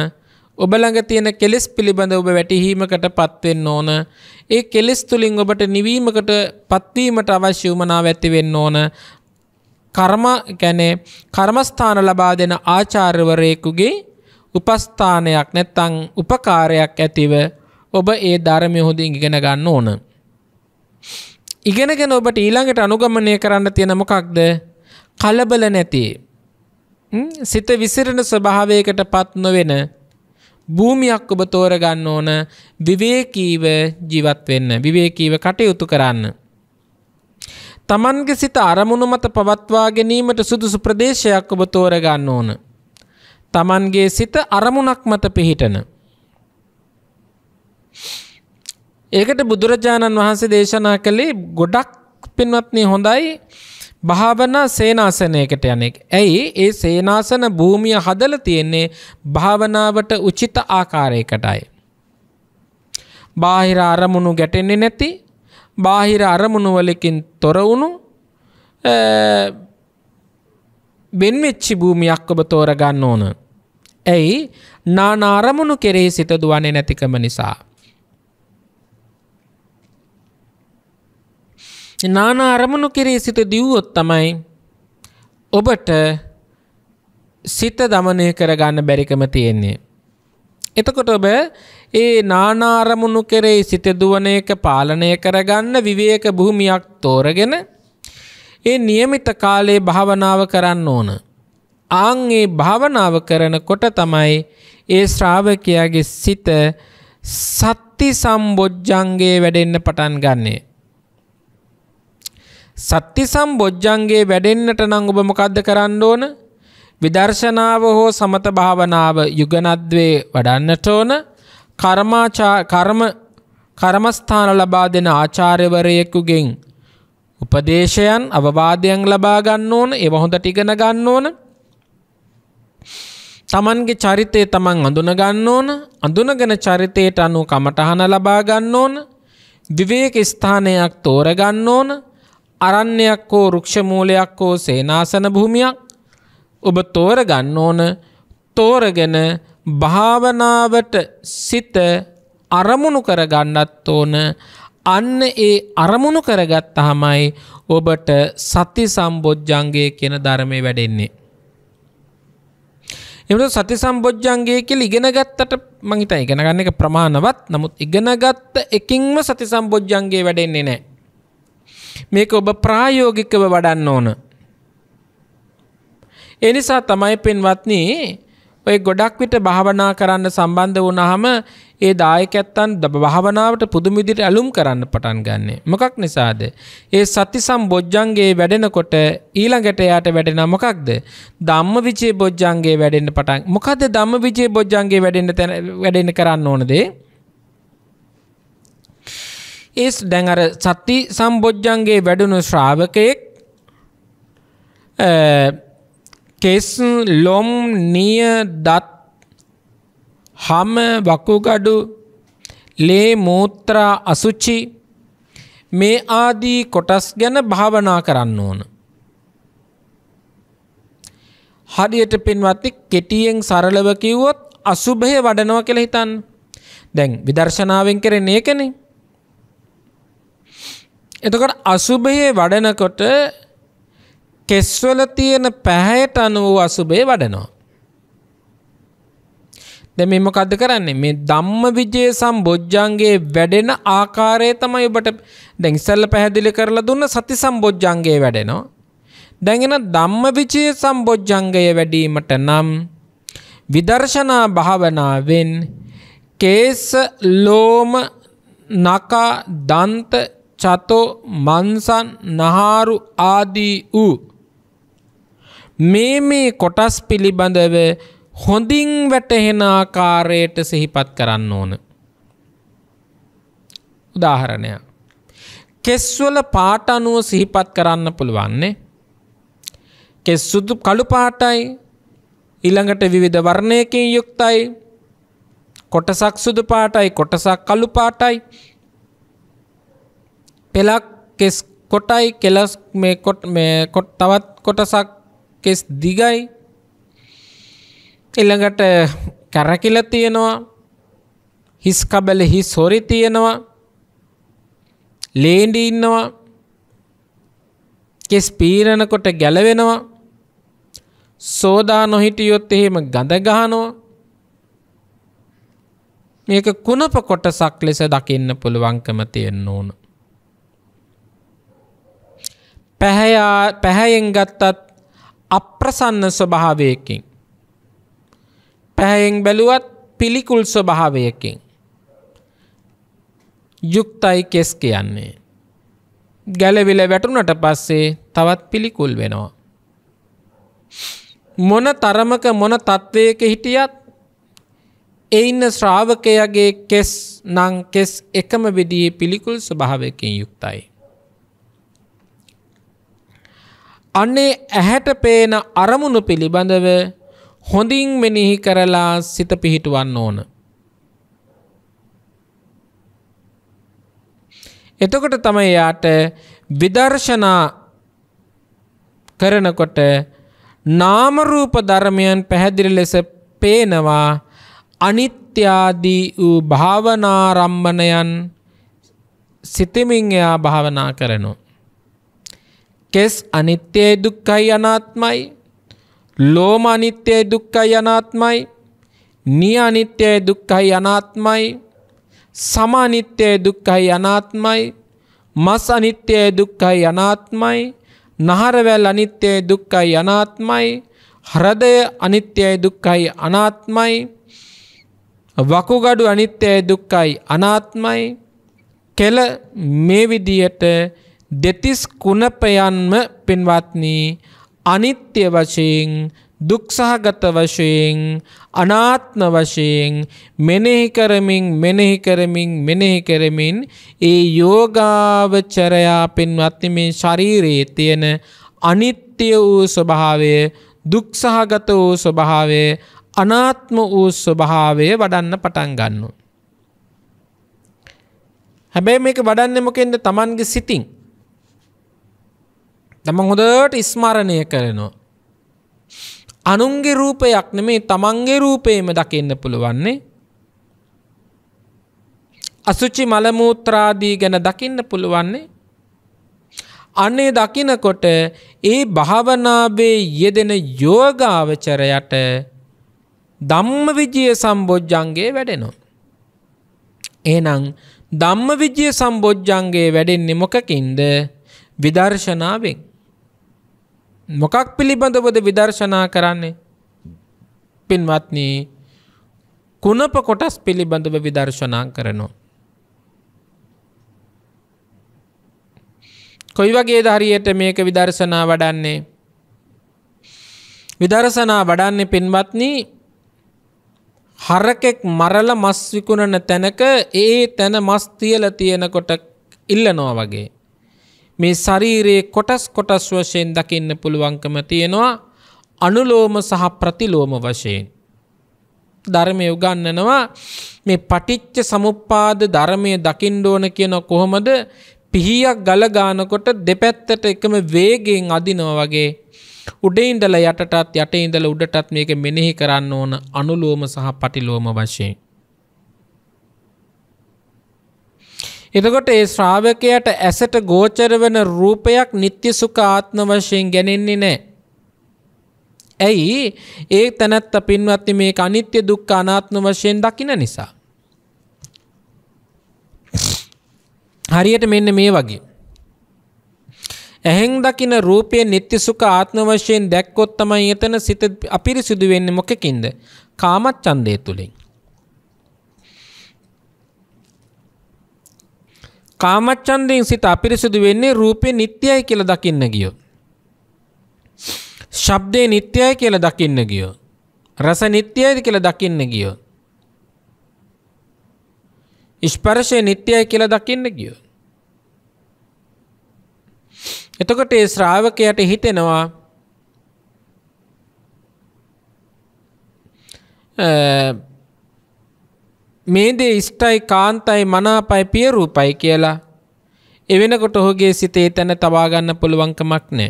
ඔබ ළඟ තියෙන කෙලෙස් පිළිබඳ ඔබ වැටහීමකටපත් වෙන්න ඕන. ඒ කෙලෙස් තුලින් ඔබට නිවීමකට පත්වීමට අවශ්‍ය උමනාව ඇති වෙන්න ඕන. කර්ම කියන්නේ කර්මස්ථාන ලබා දෙන ආචාර්යවරයෙකුගේ උපස්ථානයක් නැත්නම් උපකාරයක් ඇතිව ඔබ ඒ ධර්මය හොඳින් ඉගෙන ගන්න ඕන. ඉගෙනගෙන ඔබට ඊළඟට අනුගමනය කරන්න තියෙන මොකක්ද කලබල නැති සිත විසිරෙන ස්වභාවයකට පත් නොවෙන භූමියක් ඔබ තෝරගන්න ඕන විවේකීව ජීවත් වෙන්න විවේකීව කටයුතු කරන්න. තමන්ගේ සිත අරමුණු මත පවත්වා ගැනීමට සුදුසු ප්‍රදේශයක් ඔබ තෝරගන්න ඕන. තමන්ගේ සිත අරමුණක් මත පිහිටන. Yeah. ඒකට බුදුරජාණන් වහන්සේ දේශනා කළේ ගොඩක් පින්වත්නි හොඳයි භාවනා සේනාසනයකට යන එක. ඇයි ඒ සේනාසන භූමිය හදලා තියෙන්නේ භාවනාවට උචිත ආකාරයකටයි. බාහිර අරමුණු ගැටෙන්නේ නැති බාහිර අරමුණු වලකින් තොර වුණු වෙන්වෙච්චි භූමියක් ඔබ තෝරගන්න ඕන. ඇයි නාන අරමුණු කෙරෙහි සිත දුවන්නේ නැතිකම නිසා. නාන අරමුණු කෙරේ සිත දියුවොත් තමයි ඔබට සිත දමනය කරගන්න බැරිකම තියෙන්නේ. එතකොට ඔබ ඒ නානාරමුණු කෙරෙයි සිත දුවන එක පාලනය කරගන්න විවේක භූමියක් තෝරගෙන ඒ નિયમિત කාලේ භාවනාව කරන්න ඕන. ආන් ඒ භාවනාව කරනකොට තමයි ඒ ශ්‍රාවකයාගේ සිත සත්‍ති සම්බොජ්ජංගේ වැඩෙන්න පටන් ගන්නේ. සත්‍ති සම්බොජ්ජන්ගේ වැඩෙන්න්නට නංගුබ මොකක්ද කරන්න ඕන විදර්ශනාව හෝ සමත භාවනාව යුගනද්වේ වඩන්නට ඕන කර්ම කර්මස්ථාන ලබා දෙන ආචාර්යවරයෙකුගෙන් උපදේශයන් අවවාදයන් ලබා ගන්න ඕන ඒව හොඳට ඉගෙන ගන්න ඕන තමන්ගේ චරිතය තමන් අඳුන ගන්න ඕන අඳුනගෙන චරිතයට අනුව කමටහන ලබා ගන්න ඕන විවේක ස්ථානයක් තෝරගන්න ඕන අරණ්‍යයක් හෝ රුක්ෂමූලයක් හෝ සේනාසන භූමියක් ඔබ තෝරගන්න ඕන තෝරගෙන භාවනාවට සිත අරමුණු කරගන්නත් ඕන අන්න ඒ අරමුණු කරගත් අහමයි ඔබට සති සම්බොජ්ජන්ගේ කියන ධර්මය වැඩෙන්නේ. එමට සති සම්බොජ්ජන්ගේ කියල ඉගෙනගත්තට මහිත ඉගෙනගන්න එක ප්‍රමාණවත් නමුත් ඉගෙනගත්ත එකින්ම සති සම්බොජ්ජන්ගේ වැඩෙන්නේ නෑ. මේක ඔබ ප්‍රායෝගිකව වඩන්න ඕන. ඒ නිසා තමයි පින්වත්නි ඔය ගොඩක් විට භාවනා කරන්න සම්බන්ධ වුණාම ඒ දායකයන් භාවනාවට පුදුම විදිහට ඇලුම් කරන්න පටන් ගන්නෙ. මොකක් නිසාද? ඒ සති සම්බොජ්ජංගේ වැඩෙනකොට ඊළඟට එයාට වැඩෙනා මොකක්ද? ධම්මවිචේ බොජ්ජංගේ වැඩෙන්න පටන්. මොකද ධම්මවිචේ බොජ්ජංගේ වැඩෙන්න වැඩෙන්න කරන්න ඕන දේ? ඒස් දැන් අර සති සම්බොජ්ජන්ගේ වැඩුණු ශ්‍රාවකයෙක් කෙස් ලොම් නිය දත් හම වකුගඩු ලේ මූත්‍රා අසුචි මේ ආදී කොටස් ගැන භාවනා කරන්න ඕන. හරියට පින්වත්ති කෙටියෙන් සරලව කිව්වොත් අසුභය වඩනවා කියලා හිතන්න. දැන් විදර්ශනාවෙන් කරන්නේ ඒකනේ. එතකොට අසුභයේ වඩනකොට කෙස්වල තියෙන පැහැයට අනුව අසුභය වඩනවා. දැන් මේ මොකද්ද කරන්නේ? මේ ධම්මවිජේ සම්බොජ්ජංගේ වැඩෙන ආකාරය තමයි ඔබට දැන් ඉස්සෙල්ල පැහැදිලි කරලා දුන්න සති සම්බොජ්ජංගේ වැඩෙනවා. දැන් එන ධම්මවිජේ සම්බොජ්ජංගය වැඩිවීමට නම් විදර්ශනා භාවනාවෙන් කේස ලෝම නක දන්ත චතෝ මන්සන් නහාරු ආදී වූ මේ මේ කොටස් පිළිබඳව හොඳින් වැටහෙන ආකාරයට සිහිපත් කරන්න ඕන. උදාහරණයක් කෙස්වල පාට අනුව සිහිපත් කරන්න පුළුවන්නේ. කෙස් සුදු කළු පාටයි ඊළඟට විවිධ වර්ණයකින් යුක්තයි කොටසක් සුදු පාටයි කොටසක් කළු පාටයි පෙලක් කෙස් කොටයි කෙලස් මේ කොට මේ කොට තවත් කොටසක් කෙස් දිගයි ඊළඟට කැරකිල තියෙනවා හිස් කබල හිස් හොරි තියෙනවා ලේන්ඩි ඉන්නවා කෙස් පීරණකොට ගැලවෙනවා සෝදා නොහිටියොත් එහෙම ගඳ ගහනවා මේක කුණප කොටසක් ලෙස දකින්න පුළුවන්කම තියෙන්න ඕන පැහැයා පැහැයෙන් ගත්තත් අප්‍රසන්න ස්වභාවයකින්. පැහැයෙන් බැලුවත් පිළිකුල් ස්වභාවයකින්. යුක්තයි කෙස් කියන්නේ. ගැලවිල වැටුනට පස්සේ තවත් පිළිකුල් වෙනවා. මොන තරමක මොන තත්ත්වයක හිටියත් එඉන්න ශ්‍රාවකයගේ කෙස් නං කෙස් එකම විදිී පිළිකුල් ස්වභාවයකින් යුක්තයි. අනේ ඇහැට පේන අරමුණු පිළිබඳව හොඳින් මෙනෙහි කරලා සිත පිහිටුවන්න ඕන. එතකොට තමයි යාට විදර්ශනා කරනකොට නාමරූප ධර්මයන් පැහැදිලි ලෙස පේනවා අනිත්‍යාදී වූ භාවනාරම්භණයන් සිතමින් එයා භාවනා කරනවා. කෙස් අනිත්‍යය දුක්කයි අනාත්මයි ලෝම අනිත්‍යය දුක්කයි අනාත්මයි නිය අනිත්‍යය දුක්කයි අනාත්මයි සම අනිත්‍යය දුක්කයි අනාත්මයි මස් අනිත්‍යය දුක්කයි අනාත්මයි නහරවැල් අනිත්‍යය දුක්කයි අනාත්මයි හරදය අනිත්‍යය දුක්කයි අනාත්මයි වකුගඩු අනිත්‍යය දුක්කයි අනාත්මයි කෙල මේ විදියට දෙතිස් කුණපයන්ම පින්වත්නී අනිත්‍ය වශයෙන් දුක්සහගත වශයෙන් අනාත්ම වශයෙන් මෙනෙහි කරමින් මෙනෙහි කරමින් මෙනෙහි කරමින් ඒ යෝගාවචරයා පින්වත්නි මේ ශරීරයේ තියෙන අනිත්‍ය වූ ස්වභාවය දුක්සහගත වූ ස්වභාවය අනාත්ම වූ ස්වභාවය වඩන්න පටන් ගන්නවා. හැබැයි මේක වඩන්නේ මොකෙන්ද? Tamange සිතින්. දම හොඳට ඉස්මරණය කරනවා. අනුන්ගේ රූපයක් නෙමේ තමන්ගේ රූපේම දකින්න පුළුවන්නේ. අසුචි මලමූත්‍රාදී ගැන දකින්න පුළුවන්නේ. අනේ දකිනකොට ඒ භාවනාවේ යෙදෙන යෝගාවචරයට ධම්ම විජය සම්බෝජ්ජන්ගේ වැඩෙනවා. එනම් ධම්ම විජය සම්බෝජ්ජන්ගේ වැඩෙන්නේ මොකකින්ද විදර්ශනාවෙන්. මොකක් පිළිබඳවද විදර්ශනා කරන්නේ පින්වත්නී කුණප කොටස් පිළිබඳව විදර්ශනා කරනවා. කොයි වගේ හරියට මේක විදර්ශනා වඩන්නේ. විදර්ශනා වඩන්නේ පින්වත්නී හරකෙක් මරල මස් විකුණන තැනක ඒ තැන මස් තියල තියෙනකොට ඉල්ලනවා වගේ. මේ ශරීරයේ කොටස් කොටස් වශයෙන් දකින්න පුළුවන්කම තියෙනවා අනුලෝම සහ ප්‍රතිලෝම වශයෙන්. ධර්මය උගන්නනවා මේ පටිච්ච සමුප්පාද ධර්මය දකිින්ඩෝන කියන කොහොමද පිහියක් ගලගානකොට දෙපැත්තට එකම වේගෙන් අදිනව වගේ උඩයින්දල යටටත් යට ඉඳල උඩටත් මේක මෙනෙහි කරන්න ඕන අනුලෝම සහ පටිලෝම වශයෙන්. එතකොට ඒ ශ්‍රාවකයට ඇසට ගෝචර වන රූපයක් නිත්‍ය සුඛ ආත්ම වශයෙන් ගැනෙන්නේ නැහැ. ඇයි? ඒ තනත්ත පින්වත්නි මේක අනිත්‍ය දුක්ඛ අනාත්ම වශයෙන් දකින නිසා. හරියට මෙන්න මේ වගේ. ඇහෙන් දකින රූපය නිත්‍ය සුඛ ආත්ම වශයෙන් දැක්කොත් තමයි එතන සිත අපිරිසිදු වෙන්නේ මොකකින්ද? කාමච්ඡන්දය තුලින්. කාමච්ඡන්දයෙන් සිත අපිරිසුදු වෙන්නේ රූපේ නිට්ටයයි කියලා දකින්න ගියොත්. ශබ්දේ නිට්ටයයි කියලා දකින්න ගියොත්. රස නිට්ටයයි කියලා දකින්න ගියොත්. ස්පර්ශය නිට්ටයයි කියලා දකින්න ගියොත්. එතකොට ඒ ශ්‍රාවකයට හිතෙනවා අ මේ දේ ඉෂ්ටයි කාන්තයි මනාපයි පියරූපයි කියලා එවෙනකොට ඔහුගේ සිතේ තැන තබාගන්න පුළුවන්කමක් නෑ.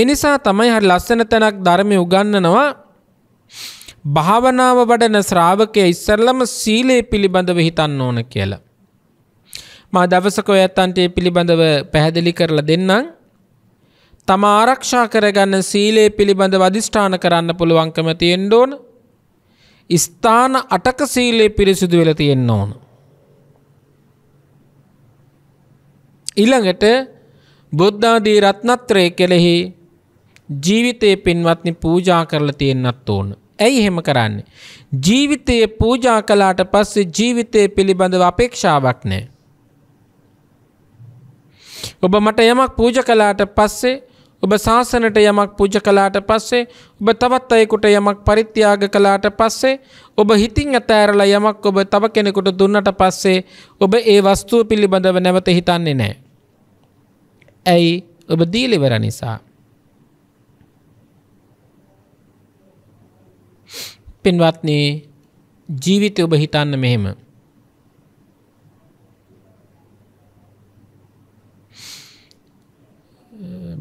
එනිසා තමයි හරි ලස්සන තැනක් ධර්මය උගන්නනවා භාවනාව වඩන ශ්‍රාවකය ඉස්සරලම සීලයේ පිළිබඳව හිතන්න ඕන කියලා. මා දවසක ඔයත්තන්ට පිළිබඳව පැහැදිලි කරලා දෙන්නම් තම ආරක්ෂා කරගන්න සීලේ පිළිබඳ වදිෂ්ඨාන කරන්න පුළුවන්කම තියෙන්න ඕන. ස්ථාන අටක සීලේ පිරිසිදු වෙලා තියෙන්න ඕන. ඊළඟට බුද්ධාදී රත්නත්‍රය කෙලෙහි ජීවිතයේ පින්වත්නි පූජා කරලා තියෙන්නත් ඕන. ඇයි එහෙම කරන්නේ? ජීවිතයේ පූජා කළාට පස්සේ ජීවිතය පිළිබඳව අපේක්ෂාවක් නැහැ. ඔබ මට යමක් පූජ කළාට පස්සේ ඔබ ශාසනට යමක් පුජ කලාට පස්සේ ඔබ තවත් අයෙකුට යමක් පරිත්‍යාග කලාට පස්සේ ඔබ හිතින් ඇතෑරලා යමක් ඔබ තව කෙනෙකුට දුන්නට පස්සේ ඔබ ඒ වස්තුව පිළිබඳව නැවත හිතන්නේ නෑ. ඇයි ඔබ දීලිවර නිසා. පින්වත්න්නේ ජීවිතය ඔබ හිතන්න මෙහෙම.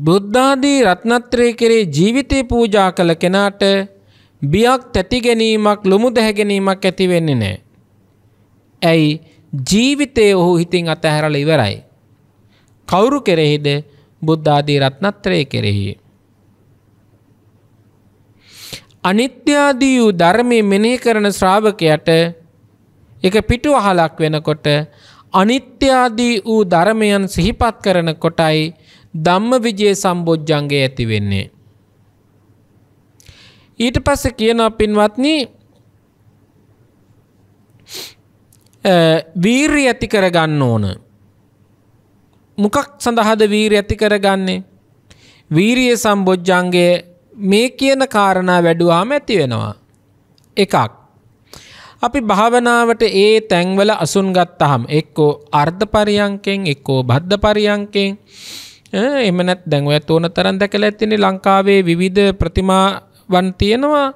බුද්ධාදී රත්නත්‍රය කෙරේ ජීවිතය පූජා කළ කෙනාට බියක් තැති ගැනීමක් ලොමු දැහැ ගැනීමක් ඇති වෙන්නේ නෑ. ඇයි ජීවිතය ඔහු හිතින් අතහැරල ඉවරයි. කවුරු කෙරෙහිද බුද්ධාදී රත්නත්‍රය කෙරෙහි. අනිත්‍යාදී වූ ධර්මය මෙනෙහි කරන ශ්‍රාවකයට එක පිටු අහලක් වෙනකොට අනිත්‍යාදී වූ ධර්මයන් සිහිපත් කරන කොටයි ධම්ම විජයේ සම්බෝජ්ජන්ගේ ඇති වෙන්නේ. ඊට පස්ස කියන පින්වත්නි වීරී ඇති කරගන්න ඕන. මොකක් සඳහාද වීරී ඇති කරගන්නේ. වීරිය සම්බොජ්ජන්ගේ මේ කියන කාරණා වැඩුවාම ඇති වෙනවා. එකක්. අපි භාවනාවට ඒ තැන්වල අසුන් ගත්තහම් එක්කෝ අර්ධ පරියංකෙන් එක්කෝ බද්ධ පරියංකෙන් එමනැත් දැන් ඔයත් ඕන තරන් දැකල ඇතිනේ ලංකාවේ විවිධ ප්‍රතිමාවන් තියෙනවා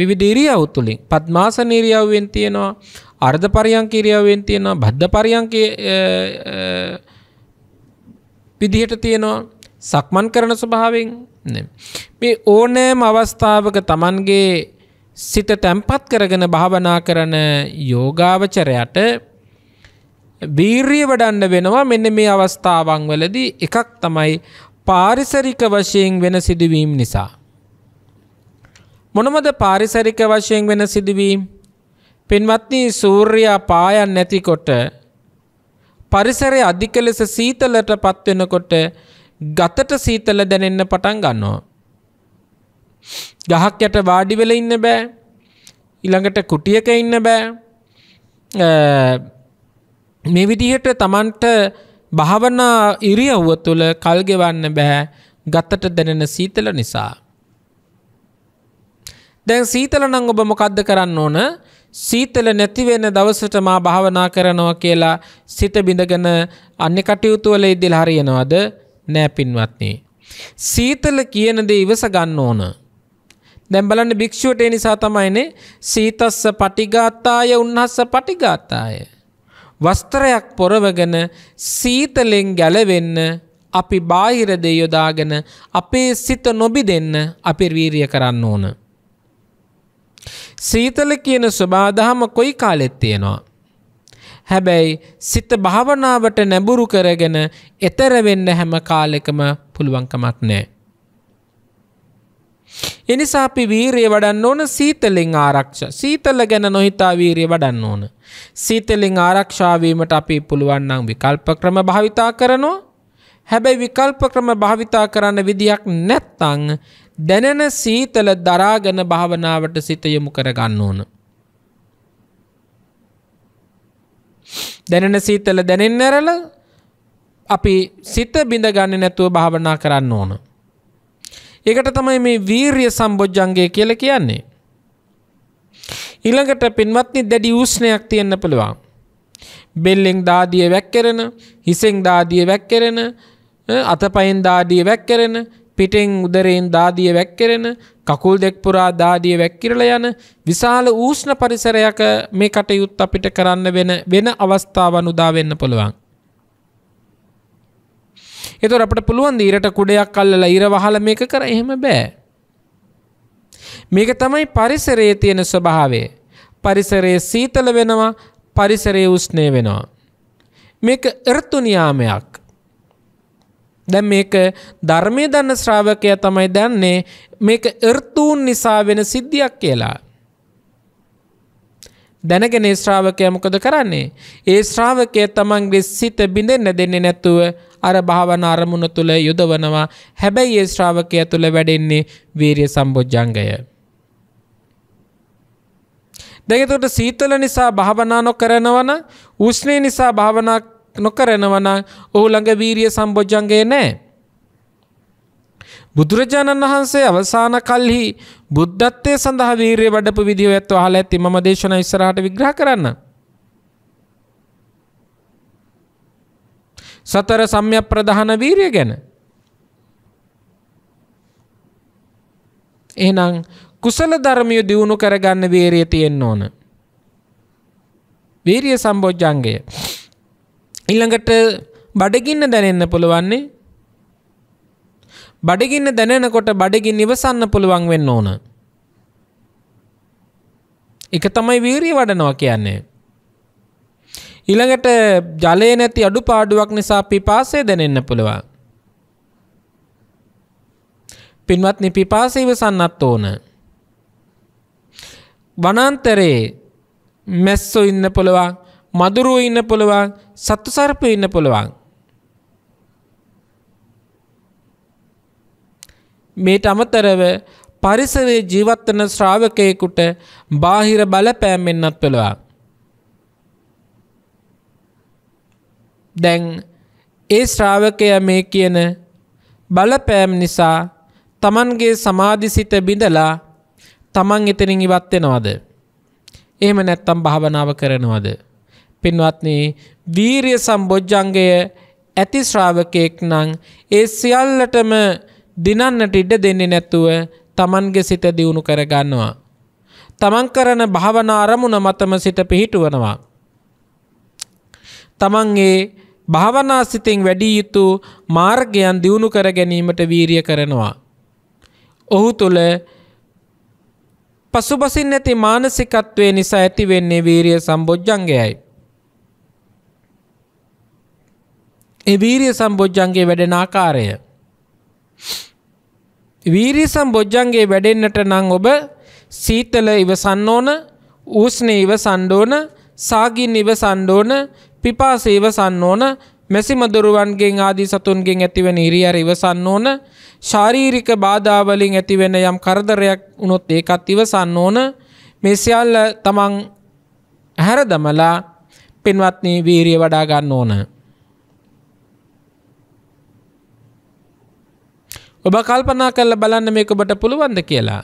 විවිධීරිය අවතුලින් පත්මාසනීරියාවෙන් තියෙනවා අර්ධ පරියන් කිරියාවෙන් තියෙනවා බද්ධ පරියන්ක විදිහට තියෙනවා සක්මන් කරන ස්වභාවෙන් මේ ඕනෑම අවස්ථාවක තමන්ගේ සිත තැම්පත් කරගෙන භාවනා කරන යෝගාවචරයට බීරිය වඩන්න වෙනවා මෙන්න මේ අවස්ථාවන් වලදී එකක් තමයි පාරිසරික වශයෙන් වෙන සිදුවීම් නිසා. මොනමද පාරිසරික වශයෙන් වෙන සිදුවීම් පින්වත්නී සූර්යා පායන් නැතිකොට පරිසරය අධික ලෙස සීතලට පත්වෙනකොට ගතට සීතල දැනෙන්න පටන් ගන්නවා. ගහක් යට වාඩිවෙල ඉන්න බෑ ඊළඟට කුටියක ඉන්න බෑ මේ විදිහට තමන්ට භාවනා ඉරියව්ව තුළ කල්ගෙවන්න බැහැ ගත්තට දැනෙන සීතල නිසා. දැන් සීතල නං ඔබ මොකද්ද කරන්න ඕන සීතල නැතිවෙන දවසට මා භාවනා කරනවා කියලා සිත බිඳගෙන අන්න කටයුතුවල ඉදිල් හරියනවාද නෑ පින්වත්න්නේ. සීතල කියනද ඉවස ගන්න ඕන. දැම්බලන්න භික්‍ෂුවට නිසා තමයිනේ සීතස්ස පටිගාත්තාය උන්හස්ස පටිගාත්තාය. වස්ත්‍රයක් පොරවගෙන සීතලෙන් ගැලවෙන්න අපි බාහිර දේ යොදාගෙන අපේ සිත නොබිදෙන්න අපි වීරිය කරන්න ඕන. සීතල කියන ස්වභාවදහම කොයි කාලෙත් තියෙනවා. හැබැයි සිත භාවනාවට නැඹුරු කරගෙන ඈතර වෙන්න හැම කාලෙකම පුළුවන්කමක් නැහැ. එනිසා අපි වීරය වඩන්න ඕන සීතලෙන් ආරක්ෂ. සීතල ගැන නොහිතා වීරය වඩන්න ඕන. සීතලෙන් ආරක්ෂාවීමට අපි පුළුවන්නම් විකල්ප ක්‍රම භාවිතා කරනවා. හැබැයි විකල්ප ක්‍රම භාවිතා කරන්න විදියක් නැත්තං දැනෙන සීතල දරාගෙන භාවනාවට සිත යොමු කරගන්න ඕන. දැනෙන සීතල දැනෙන්න ඇරල අපි සිත බිඳගන්න නැතුව භාවනා කරන්න ඕන. ඒකට තමයි මේ වීර්ය සම්බොජ්ජන්ගේ කියල කියන්නේ. ඉළඟට පෙන්වත්නි දැඩි ඌෂ්ණයක් තියෙන්න්න පුළුවන්. බෙල්ලෙෙන් දාදිය වැක්කරෙන හිසෙන් දාදිය වැක්කරෙන අතපයින් දාදිය වැක්කරෙන පිටෙන් උදරයෙන් දාදිය වැක්කරෙන කකුල් දෙක්පුරා දාදිය වැක්කිරල යන විශාල ඌෂ්ණ පරිසරයක මේ කටයුත් අපිට කරන්න වෙන වෙන අවස්ථාවන් උදාවෙන්න පුළුවන්. එතොර අපට පුළුවන්ද ඉරට කුඩයක් අල්ලලා ඉර වහල මේක කර එහෙම බෑ. මේක තමයි පරිසරයේ තියෙන ස්වභාවය. පරිසරයේ සීතල වෙනවා පරිසරයේ උෂ්ණය වෙනවා. මේක ඍතු නියාමයක්. දැන් මේක ධර්මයේ දන්න ශ්‍රාවකයා තමයි දන්නේ මේක ඍතුන් නිසා වෙන සිද්ධියක් කියලා. දැනගෙන ශ්‍රාවකය මොකද කරන්නේ. ඒ ශ්‍රාවකය තමන්ගේ සිත බිඳෙන්න දෙන්නේ නැතුව අර භාවන අරමුණ තුළ යුදවනවා හැබැයි ඒ ශ්‍රාවකය තුළ වැඩෙන්නේ වීරිය සම්බෝජ්ජංගය. දෙකතුට සීතල නිසා භාවනා නොකරනවන උෂ්ණය නිසා භාවනා නොකරනවන ඔහු ළඟ වීරිය සම්බෝජ්ජන්ගේ නෑ. බුදුරජාණන් වහන්සේ අවසාන කල්හි බුද්ධත්වය සඳහා වීරය වඩපු විදිහ ඔයත් අහලා ඇති මම දේශනා ඉස්සරහට විග්‍රහ කරන්න. සතර සම්‍යක් ප්‍රධාන වීරය ගැන. එහෙනම් කුසල ධර්මිය දියුණු කරගන්න වීරිය තියෙන්න ඕන. වීරිය සම්බොජ්ජංගය. ඊළඟට බඩගින්න දැනෙන්න පුළුවන්නේ බඩගින්න දැනෙනකොට බඩගින් ඉවසන්න පුළුවන් වෙන්න ඕන. එක තමයි වීරිය වඩනවා කියන්නේ. ඊළඟට ජලය නැති අඩුපාඩුවක් නිසා පිපාසය දැනෙන්න පුළුවන්. පින්වත්නි පිපාසය ඉවසන්නත් ඕන. වනාන්තරේ මැස්සෝ ඉන්න පුළුවන්, මදුරුවෝ ඉන්න පුළුවන්, සත්තු සර්පයෝ ඉන්න පුළුවන්. මේට අමතරව පරිසරයේ ජීවත්වන ශ්‍රාවකයෙකුට බාහිර බලපෑම් එන්නත් පුළුවන්. දැන් ඒ ශ්‍රාවකයා මේ කියන බලපෑම් නිසා තමන්ගේ සමාධිසිත බිඳලා තමන් එතනින් ඉවත් වෙනවද? එහෙම නැත්නම් භාවනාව කරනවද? පින්වත්නි, වීරිය සම්බොජ්ජංගය ඇති ශ්‍රාවකයෙක් නම් ඒ සියල්ලටම දිනන්නට ඉඩ දෙන්නේ නැත්තුව තමන්ගේ සිත දියුණු කරගන්නවා. තමන් කරන භාවනා අරමුණ මතම සිට පිහිටුවනවා. තමන්ගේ භාවනා සිතින් වැඩි යුතු මාර්ගයන් දියුණු කර ගැනීමට වීරිය කරනවා. ඔහු තුළ පසුබසින් නැති මානසිකත්වය නිසා ඇතිවෙන්නේ වීරිය සම්බෝජ්ජංගයයි. එවීරිය සම්බෝජ්ජන්ගේ වැඩෙන ආකාරය. වීරිසම් බොජ්ජන්ගේ වැඩෙන්න්නට නං ඔබ සීතල ඉවසන්න ඕන ඌස්නය ඉවසන්න ඕන සාගින් ඉවසන්න ඕන පිපාස ඉවසන්න ඕන මැසි මදුරුවන්ගෙන් ආදී සතුන්ගෙන් ඇතිවෙන ඉරියර ඉවසන්න ඕන ශාරීරික බාධාවලින් ඇතිවෙන යම් කරදරයක් වුණොත් ඒකත් ඉවසන්න ඕන මෙසිියල්ල තමන් හැර දමලා පින්වත්නී වීරිය වඩා ගන්න ඕන. ඔබ කල්පනා කරලා බලන්න මේක ඔබට පුළුවන්ද කියලා.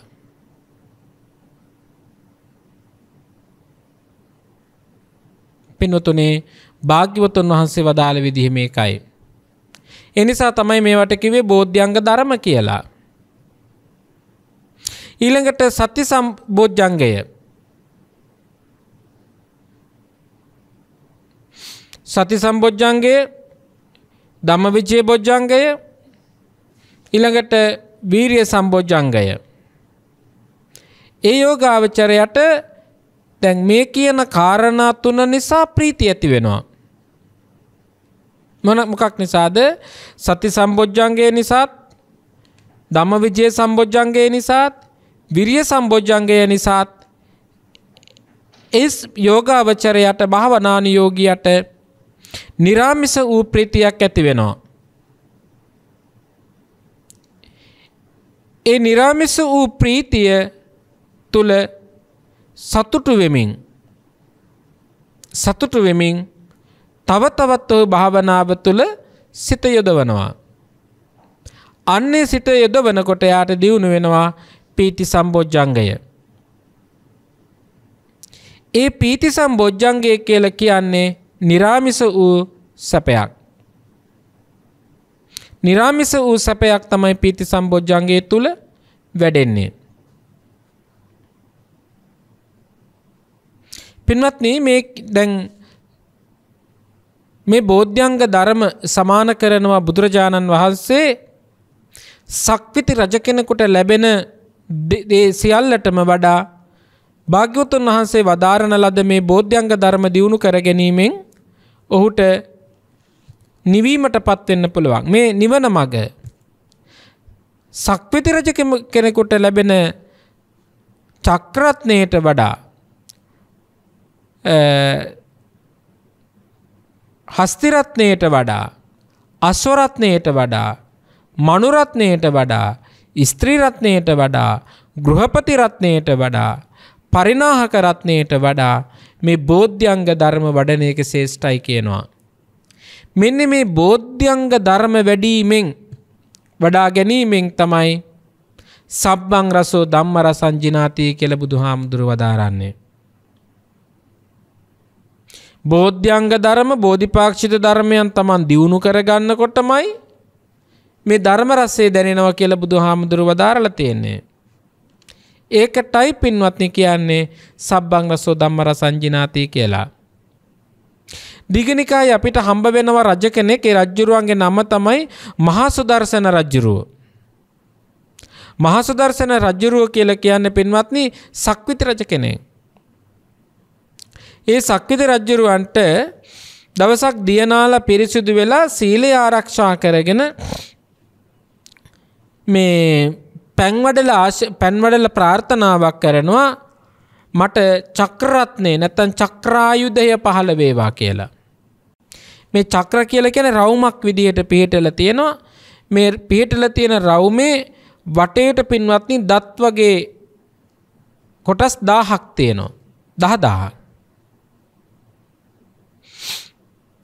පින්වතුනේ භාග්‍යවතුන් වහන්සේ වදාළ විදිහ මේකයි. එනිසා තමයි මේවට කිවේ බෝධ්‍යංග ධර්ම කියලා. ඊළඟට සති සම්බෝධ්ජංගය සති සම්බෝජ්ජංගය ධම්මවිචේ බොජ්ජංගය ඊළඟට වීරිය සම්බෝජ්ජංගය. ඒ යෝගාවචරයට දැන් මේ කියන කාරණා තුන නිසා ප්‍රීතිය ඇති වෙනවා. මොන මොකක් නිසාද? සති සම්බොජ්ජංගය නිසාත්, ධම්මවිජය සම්බොජ්ජංගය නිසාත්, විරිය සම්බොජ්ජංගය නිසාත් එස් යෝගාවචරයට භාවනානුයෝගියට निराமிස වූ ප්‍රීතියක් ඇති වෙනවා. ඒ නිරාමිස වූ ප්‍රීතිය තුල සතුටු වෙමින් සතුටු වෙමින් තව තවත් ඔය භාවනාව තුල සිත යොදවනවා. අන්නේ සිත යොදවනකොට යාට දියුණු වෙනවා පීති සම්බොජ්ජංගය. ඒ පීති සම්බොජ්ජංගය කියලා කියන්නේ निराமிස වූ සැපයක්. නිරාමිස වූ සැපයක් තමයි පීති සම්බොජ්ජන්ගේ තුල වැඩෙන්නේ. පින්වත්නි මේ දැන් මේ බෝධ්‍යංග ධර්ම සමාන කරනවා බුදුරජාණන් වහන්සේ සක්විති රජ කෙනෙකුට ලැබෙන දේ සියල්ලටම වඩා භාග්‍යවතුන් වහන්සේ වදාරණ ලද මේ බෝධ්‍යංග ධර්ම දියුණු කර ගැනීමෙන් ඔහුට නිවීමට පත්වෙන්න පුළුවන්. මේ නිවන මග සක්විති රජ කෙනෙකුට ලැබෙන චක්‍රත්නයට වඩා හස්තිරත්නයට වඩා අස්වරත්නයට වඩා මනුරත්නයට වඩා ස්ත්‍රීරත්නයට වඩා ගෘහපතිරත්නයට වඩා පරිනාහකරත්නයට වඩා මේ බෝධ්‍යංග ධර්ම වඩන එක ශේෂ්ඨයි කියනවා. මෙන්න මේ බෝධ්‍යංග ධර්ම වැඩීමෙන් වඩා ගැනීමෙන් තමයි සබ්බං රසෝ ධම්ම රසංජිනාති කියලා බුදුහාමුදුරුව වදාරන්නේ. බෝධ්‍යංග ධර්ම බෝධිපාක්ෂිත ධර්මයන් Taman දියුණු කරගන්නකොටමයි මේ ධර්ම රසය දැනෙනවා කියලා බුදුහාමුදුරුව වදාරලා තියෙන්නේ. ඒකටයි පින්වත්නි කියන්නේ සබ්බං රසෝ ධම්ම රසංජිනාති කියලා. දිගනිකායි අපිට හම්බ වෙනවා රජ කෙනෙක් ඒ රජ්ජුරුවන්ගේ නම තමයි මහා සුදර්ශන රජ්ජුරුව. මහා සුදර්ශන රජ්ජුරුව කියලා කියන්නේ පින්වත්නි සක්විති රජ කෙනෙක්. ඒ සක්විති රජ්ජුරුවන්ට දවසක් දියනාල පිරිසිදු වෙලා සීලය ආරක්ෂා කරගෙන මේ පැන්වඩල පැන්වඩල ප්‍රාර්ථනාවක් කරනවා මට චක්‍රරත්නේ නැත්තම් චක්‍රායුධය පහළ වේවා කියලා. මේ චක්‍ර කියලා කියන්නේ රවුමක් විදිහට පිහිටලා තියෙනවා. මේ පිහිටලා තියෙන රවුමේ වටේට පින්වත්නි දත් වගේ කොටස් 1000ක් තියෙනවා. 10000ක්.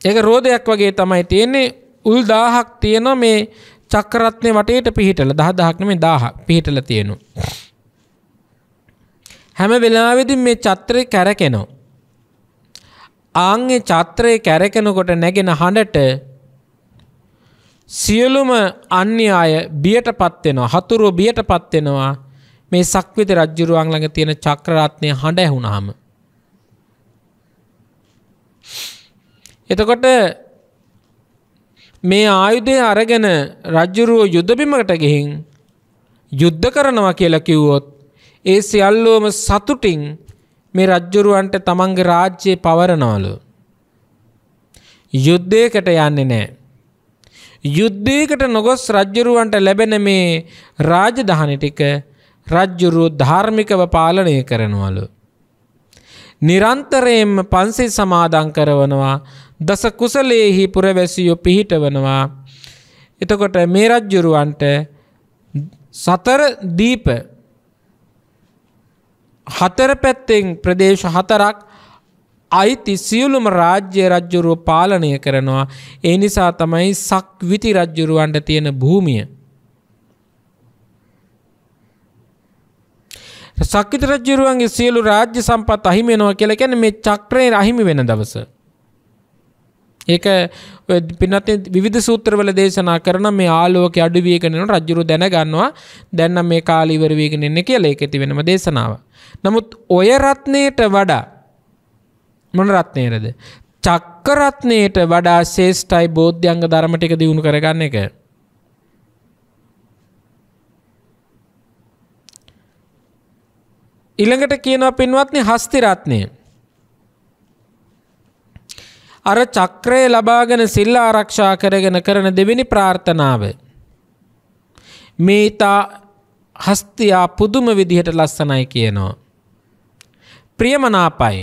ඒක රෝදයක් වගේ තමයි තියෙන්නේ. උල් 1000ක් තියෙනවා මේ චක්‍රරත්නේ වටේට පිහිටලා 10000ක් නෙමෙයි 1000ක් පිහිටලා තියෙනවා. හැම වෙලාවෙදී මේ චත්‍රේ කැරකෙනවා. ආංගේ චත්‍රය කැරකෙනකොට නැගෙන හඬට සියලුම අන්‍ය අය බියට පත්වෙනවා හතුරුව බියට පත්වෙනවා මේ සක්විත රජ්ජුරුවන් ළඟ තියෙන චක්‍රරත්නය හඬ ඇහුණාම. එතකොට මේ ආයුධය අරගෙන රජ්ජුරුවෝ යුද්ධබිමකට ගිහින් යුද්ධ කරනවා කියලා කිව්වොත් ඒ සියල්ලෝම සතුටින් මේ රජ්ජුරුවන්ට තමන්ගේ රාජ්‍යය පවරනවලු. යුද්ධයකට යන්නේ නෑ. යුද්ධයකට නොගොස් රජ්ජුරුවන්ට ලැබෙන මේ රාජධානි ටික රජ්ජුරුව ධාර්මිකව පාලනය කරනවලු. නිරන්තරයෙන්ම පන්සිල් සමාදන් කරවනවා දස කුසලේහි පුරවැසියෝ පිහිටවනවා. එතකොට මේ රජ්ජුරුවන්ට සතර දීප හතර පැත්තෙන් ප්‍රදේශ හතරක් අයිති සියලුම රාජ්‍ය රජ්ජුරුව පාලනය කරනවා ඒ නිසා තමයි සක්විති රජ්ජුරුවන්ට තියෙන භූමිය. සක්විති රජ්ජුරුවන්ගේ සියලු රාජ්‍ය සම්පත් අහිමෙනවා කියලා කියන්නේ මේ චක්‍රයේ අහිමි වෙන දවස. ඒක පිනත් විධ සූත්‍රවල දේශනා කරන මේ ආලෝක අඩුවියකනට රජුරු දැනගන්නවා දැන්න මේ කාලිවරවීගෙන එන්න කියලා ඒක ඇති වෙනම දේශනාව. නමුත් ඔය රත්නයට වඩා මොන රත්නයරද. චක්කරත්නයට වඩා ශේෂ්ටයි බෝධ්‍යංග ධර්මටික දියුණු කරගන්න එක. ඉළඟට කියනවා පින්වත්න හස්තිරත්නය අර චක්‍රය ලබාගෙන සිල් ආරක්ෂා කරගෙන කරන දෙවෙනි ප්‍රාර්ථනාව. මේතා හස්තියා පුදුම විදිහට ලස්සනයි කියනවා. ප්‍රියමනාපයි.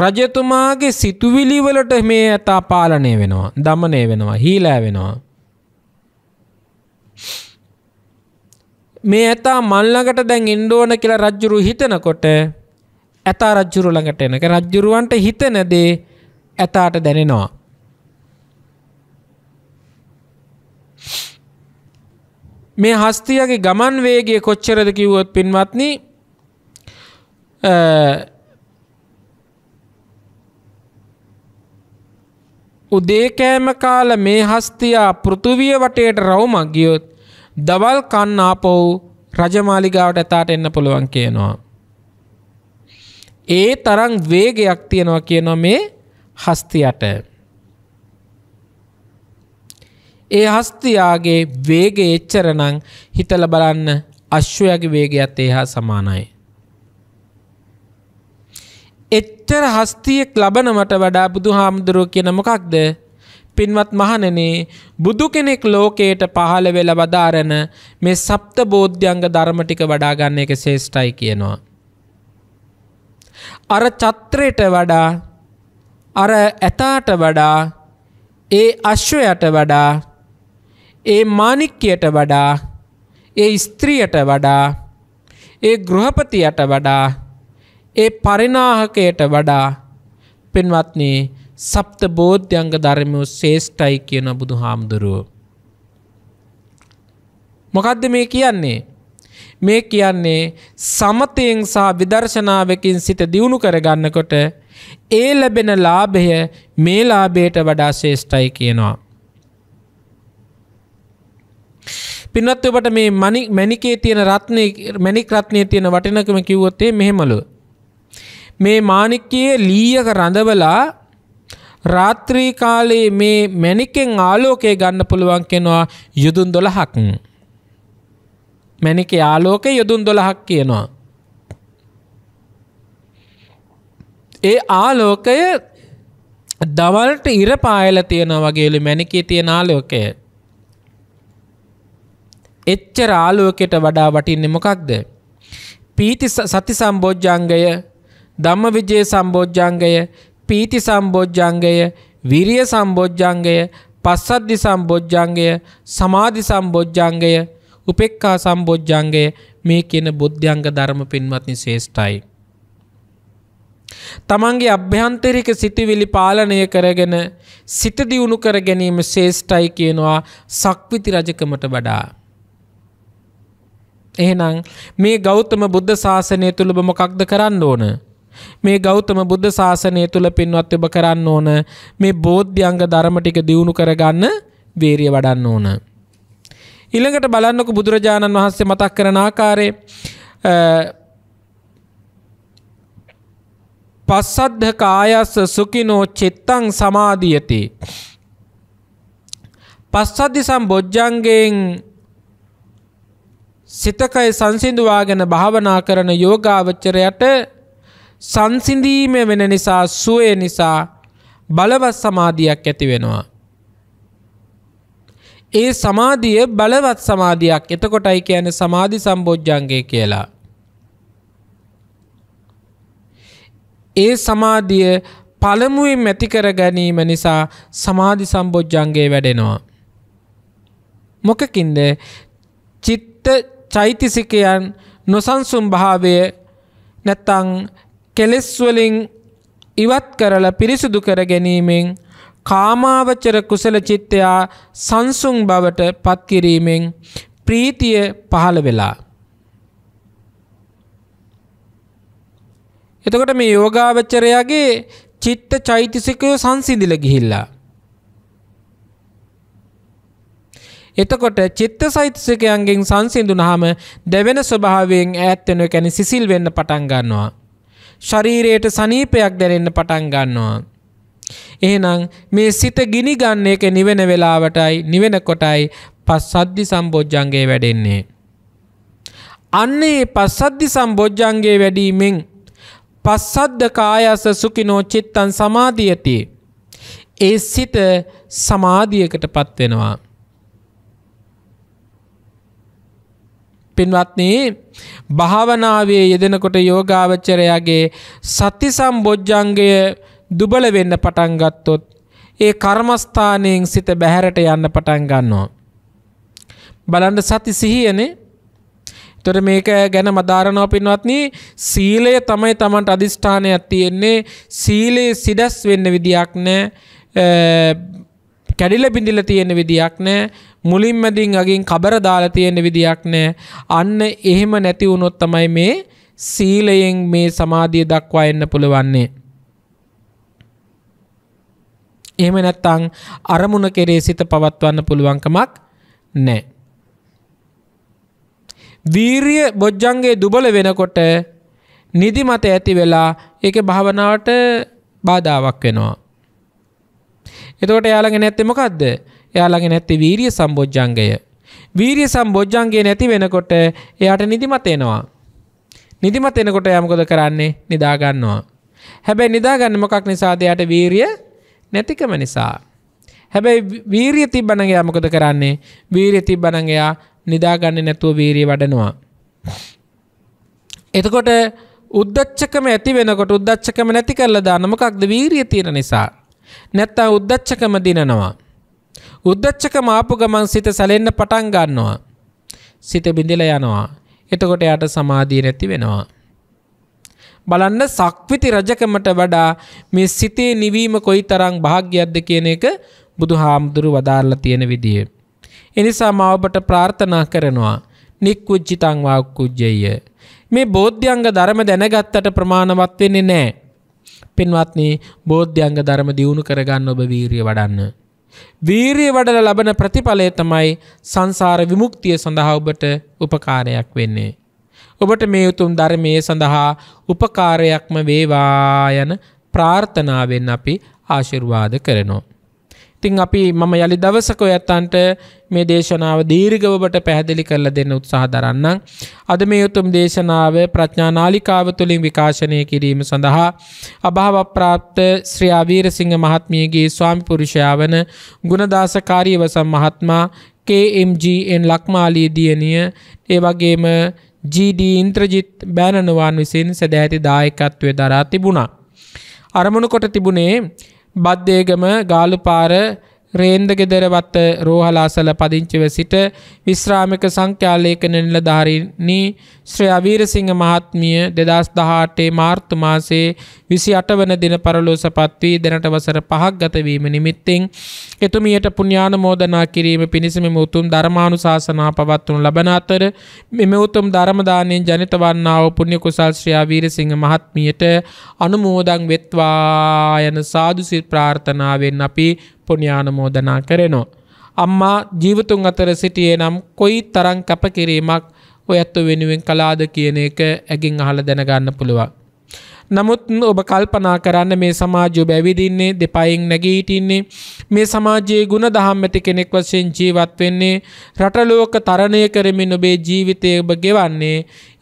රජතුමාගේ සිතුවිලිවලට මේ ඇතා පාලනය වෙනවා දමනය වෙනවා හීලෑ වෙනවා. මේ ඇතා මල්ලකට දැන් ඉන්ඩෝන කියලා රජ්ජුරු හිතනකොට ඇතා රජ්ජුරු ළඟට එනක රජ්ජුරුවන්ට හිතනදේ ඇතාට දැනෙනවා. මේ හස්තියගේ ගමන් වේගේ කොච්චරද කිව්වොත් පින්වත්න උදේකෑම කාල මේ හස්තියා පෘතුවිය වටයට රවුමක් ගියොත් දවල් කන්න ආපව් රජමාලිගාවට ඇතාට එන්න පුළුවන් කියනවා. ඒ තරම් වේගයක් තියෙනවා කියනවා මේ හස්තියට. ඒ හස්තියාගේ වේගය එච්චර නම් හිතලා බලන්න අශ්වයාගේ වේගයත් ඒ හා සමානයි. එච්චර හස්තියෙක් ලබනවට වඩා බුදුහාමුදුරුව කියන මොකක්ද? පින්වත් මහණෙනේ බුදු කෙනෙක් ලෝකයට පහළ වෙලා වදාරන මේ සප්ත බෝධ්‍යංග ධර්ම ටික වඩා ගන්න එක ශේෂ්ඨයි කියනවා. අර චත්‍රයට වඩා අර ඇතාට වඩා ඒ අශ්වයට වඩා ඒ මානික්කයට වඩා ඒ ස්ත්‍රියට වඩා ඒ ගෘහපතියට වඩා ඒ පරිනාහකයට වඩා පෙන්වත්න්නේ සප්ත බෝධ්‍යංග ධර්මය ශේෂ්ඨයි කියන බුදු හාමුදුරුවෝ. මොකක්ද මේ කියන්නේ මේ කියන්නේ සමතයෙන් සහ විදර්ශනාවකින් සිත දියුණු කරගන්නකොට ඒ ලැබෙන ලාභය මේ ලාභයට වඩා ශේෂ්ඨයි කියනවා. පින්වත් ඔබට මේ මණිකේ තියෙන රත්නේ මණික් රත්නේ තියෙන වටිනකම කිව්වොත් මෙහෙමලු. මේ මාණික්කයේ ලීයක රඳවලා රාත්‍රී කාලයේ මේ මැණිකෙන් ආලෝකය ගන්න පුළුවන් කෙනවා යුදුන් 12ක්. මැනික යාලෝක යොදුන් දොළහක් කියනවා. ඒ ආලෝකය දවල්ට ඉර පායල තියෙන වගේලු මැනිකේ තියෙන ආලෝකය. එච්චර ආලෝකෙට වඩා වටින්නේ මොකක්ද. පීති සති සම්බෝජ්ජංගය දම්ම විජයේ සම්බෝජ්ජංගය පීති සම්බෝජ්ජංගය විරිය සම්බෝජ්ජංගය පස්සද්ධි සම්බෝජ්ජංගය සමාධි සම්බෝජ්ජංගය උපෙක්කා සම්බෝජ්ජන්ගේ මේ කියන බුද්ධංග ධර්ම පින්වත්නි ශේෂ්ඨයි. තමන්ගේ අභ්‍යන්තරික සිතිවිලි පාලනය කරගෙන සිත දියුණු කර ගැනීම ශේෂ්ඨයි කියනවා සක්විති රජකමට වඩා. එහෙනම් මේ ගෞතම බුද්ධ ශාසනය තුළ මොකක්ද කරන්න ඕන. මේ ගෞතම බුද්ධ ශාසනය තුළ පින්වත් ඔබ කරන්න ඕන මේ බෝධ්‍යංග ධර්ම ටික දියුණු කරගන්න වේරිය වඩන්න ඕන. ඉළඟට බලන්නක බුදුරජාණන් වහන්සේ මතක් කරන ආකාරය පස්සද්ධ කායස්ස සුකිනෝ චෙත්තං සමාධියති. පස්සද්ධි සම්බොජ්ජන්ගෙන් සිතකයි සංසිඳවාගෙන භාවනා කරන යෝගාවච්චරයට සංසිඳීම වෙන නිසා සුවය නිසා බලවත් සමාධියක් ඇති වෙනවා. ඒ සමාධිය බලවත් සමාධියක් එතකොටයි කියන සමාධි සම්බෝජ්ජන්ගේ කියලා. ඒ සමාධිය පළමුුවෙන් මැතිකර ගැනීම නිසා සමාධි සම්බෝජ්ජන්ගේ වැඩෙනවා. මොකකින්ද චිත්ත චෛතිසිකයන් නොසන්සුම් භාවය නැත්තං කෙලෙස්වලින් ඉවත් කරලා පිරිසුදු කර ගැනීමෙන් කාමාවචර කුසල චිත්තයා සංසුන් බවට පත්කිරීමෙන් ප්‍රීතිය පහළ වෙලා. එතකොට මේ යෝගාවච්චරයාගේ චිත්ත චෛතසිකය සංසිදිල ගිහිල්ලා. එතකොට චිත්ත සෛතසිකයන්ගෙන් සංසිඳුනහම දෙවෙන ස්වභාවයෙන් ඈත්වෙන කැන සිසිල් වෙන්න පටන් ගන්නවා. ශරීරයට සනීපයක් දැනෙන්න පටන් ගන්නවා. එහෙනම් මේ සිත ගිනි ගන්න එක නිවෙන වෙලාවටයි නිවෙන කොටයි පස්සද්දි සම්බෝජ්ජන්ගේ වැඩෙන්නේ. අන්නේ පස්සද්දි සම්බෝජ්ජන්ගේ වැඩීමෙන් පස්සද්ද කායස සුකිනෝ චිත්තන් සමාධියති. ඒ සිත සමාධියකට පත්වෙනවා. පින්වත්න්නේ භාවනාවේ යෙදෙනකොට යෝගාවච්චරයාගේ සති සම්බෝජ්ජන්ගේ දුබල වෙන්න පටන් ගත්තොත් ඒ කර්මස්ථානයෙන් සිත බැහැරට යන්න පටන් ගන්නවා. බලන්න සති සිහියනේ තොර මේක ගැන මදාරණව පින්වත්න සීලය තමයි තමන්ට අධිෂ්ඨානයක් තියෙන්නේ සීලයේ සිඩස් වෙන්න විදියක් නෑ කැඩිල බිඳිල තියෙන විදියක් නෑ මුලින්මැදින් අගින් කබර දාලා තියෙන විදියක් නෑ අන්න එහෙම නැති වුණොත් තමයි මේ සීලයෙන් මේ සමාධිය දක්වා එන්න පුළුවන්නේ එහෙම නැත්තං අරමුණ කෙරේ සිත පවත්වන්න පුළුවන්කමක් නෑ. වීරිය බොජ්ජන්ගේ දුබල වෙනකොට නිදි මත ඇති වෙලා ඒක භාවනාවට බාධාවක් වෙනවා. එතකොට යාළඟ නැත්තේ මොකක්ද යාළඟ නැත්තේ වීරිය සම්බොජ්ජංගය. වීරිය සම්බොජ්ජංගේ නැති වෙනකොට එයාට නිදිමත එනවා. නිදිමත එනකොට එයා මොකද කරන්නේ? නිදාගන්නවා. හැබැයි නිදාගන්න මොකක් නිසාද එයාට වීරිය නැතිකම නිසා. හැබැයි වීරිය තිබ්බනගයා මොකද කරන්නේ වීරිය තිබ්බනගයා නිදාගන්න නැතුව වීරිය වඩනවා. එතකොට උද්දච්චකම ඇති වෙනකොට උද්දච්චකම නැති කරලා දානමකක්ද වීරිය තියෙන නිසා. නැත්තා උද්දච්චකම දිනනවා. උද්දච්චකම ආපු ගමන් සිත සැලෙන්න පටන් ගන්නවා. සිත බිඳිල යනවා. එතකොට යට සමාධී නැති වෙනවා. බලන්න සක්විති රජකමට වඩා මේ සිතේ නිවීම කොයි තරං භාග්‍යයක්ද කියන එක බුදු හාමුදුරු වදාරලා තියෙන විදිය. එනිසා මාවබට ප්‍රාර්ථනා කරනවා නික්කුජ්ජිතං වාක්කුජ්ජය. මේ බෝධ්‍යංග ධර්ම දැනගත්තට ප්‍රමාණවත් වෙන්නේ නැහැ. පින්වත්නි බෝධ්‍යංග ධර්ම දියුණු කරගන්න ඔබ වීරිය වඩන්න. වීරිය වඩලා ලබන ප්‍රතිඵලය තමයි සංසාර විමුක්තිය සඳහා ඔබට උපකාරයක් වෙන්නේ. ඔබට මේ උතුම් ධර්මය සඳහා උපකාරයක්ම වේවා යන ප්‍රාර්ථනාවෙන් අපි ආශිර්වාද කරනවා. ඉතිං අපි මම යළි දවසක ඔයත්තන්ට මේ දේශනාව දීර්ගවට පැහැදිලි කරලා දෙන්න උත්සාහ දරන්නම්. අද මේ උතුම් දේශනාව ප්‍රඥානාලිකාව තුළින් විකාශනය කිරීම සඳහා අභාවප්‍රාප්ත ශ්‍රියාවීර සිංහ මහත්මියගේ ස්වාමිපුරුෂයා වන ගුණදාසකාරීවසම් මහත්මා KMGN ලක්මාලී දියණිය ඒ වගේම ජීඩී ඉන්ත්‍රජිත් බෑණනුවන් විසින් සැදැහැති දායකත්වය දරා තිබුණා. අරමුණු කොට තිබුණේ බද්ධයගම ගාලුපාර රේන්දගෙදරවත්ත රෝහලාසල පදිංචිව සිට විශ්‍රාමික සංඛ්‍යාලේකන නිලධාරිණී ශ්‍රී අවීරසිංහ මහත්මිය දෙදස් දහටේ මාර්තු මාසේ විසි අටවන දින පරලෝසපත් වී දෙනට වසර පහක් ගතවීම නිමිත්තෙන් එතුමියට පුුණ්‍යාන මෝදනා කිරීම පිණිසම මුතුම් ධර්මාණු ශාසනා පවත්වනු ලබන අතර මෙම උතුම් ධර්මදානයෙන් ජනිත වන්නාව පුුණ්‍ය කුසල් ශ්‍රියා වීරසිංහ මහත්මියට අනුමෝදං වෙත්වා යන සාදුසිල් ප්‍රාර්ථනාවෙන් අපි පුුණ්‍යානුමෝදනා කරනවා. අම්මා ජීවතුන් අතර සිටියේ නම් කොයි තරං කැපකිරීමක් ඔයත්තු වෙනුවෙන් කලාද කියන එක ඇගින් අහල දැනගන්න පුළුවන්. නමුත් ඔබ කල්පනා කරන්න මේ සමාජය බැවිදින්නේ දෙපයින් නැගීටින්නේ මේ සමාජයේ ගුණ දහම් ඇති කෙනෙක් වශයෙන් ජීවත් වෙන්නේ රටලෝක තරණය කරමින් ඔබේ ජීවිතය ඔබ ගෙවන්නේ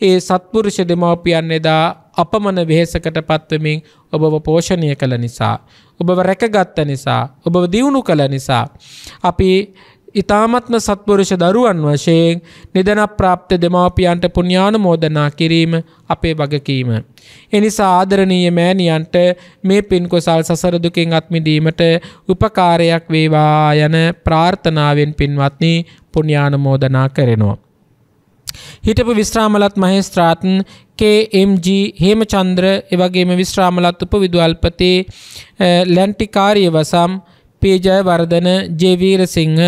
ඒ සත්පුරුෂ දෙමව්පියන් එදා අපමණ වෙහෙසකට පත්වමින් ඔබව පෝෂණය කළ නිසා ඔබව රැකගත්ත නිසා ඔබව දියුණු කළ නිසා අපි ඉතාමත්ම සත්පුරුෂ දරුවන් වශයෙන් නිදන ප්‍රාප්ත දෙමාපියන්ට පුුණ්ඥාන මෝදනා කිරීම අපේ වගකීම. එනිසා ආදරණීය මෑණියන්ට මේ පින්කොසල් සසරදුකින් අත්මිදීමට උපකාරයක් වේවා යන ප්‍රාර්ථනාවෙන් පින්වත්නි පුුණ්ඥාන මෝදනා කරනවා. හිටපු විශ්‍රාමලත් මහේස්ත්‍රාත්න් KMG හේමචන්ද්‍ර එවගේම විශ්‍රාමලත් උප විදුහල්පති ලැන්ටිකාරිය වසම් පීජය වර්ධන ජේවීරසිංහ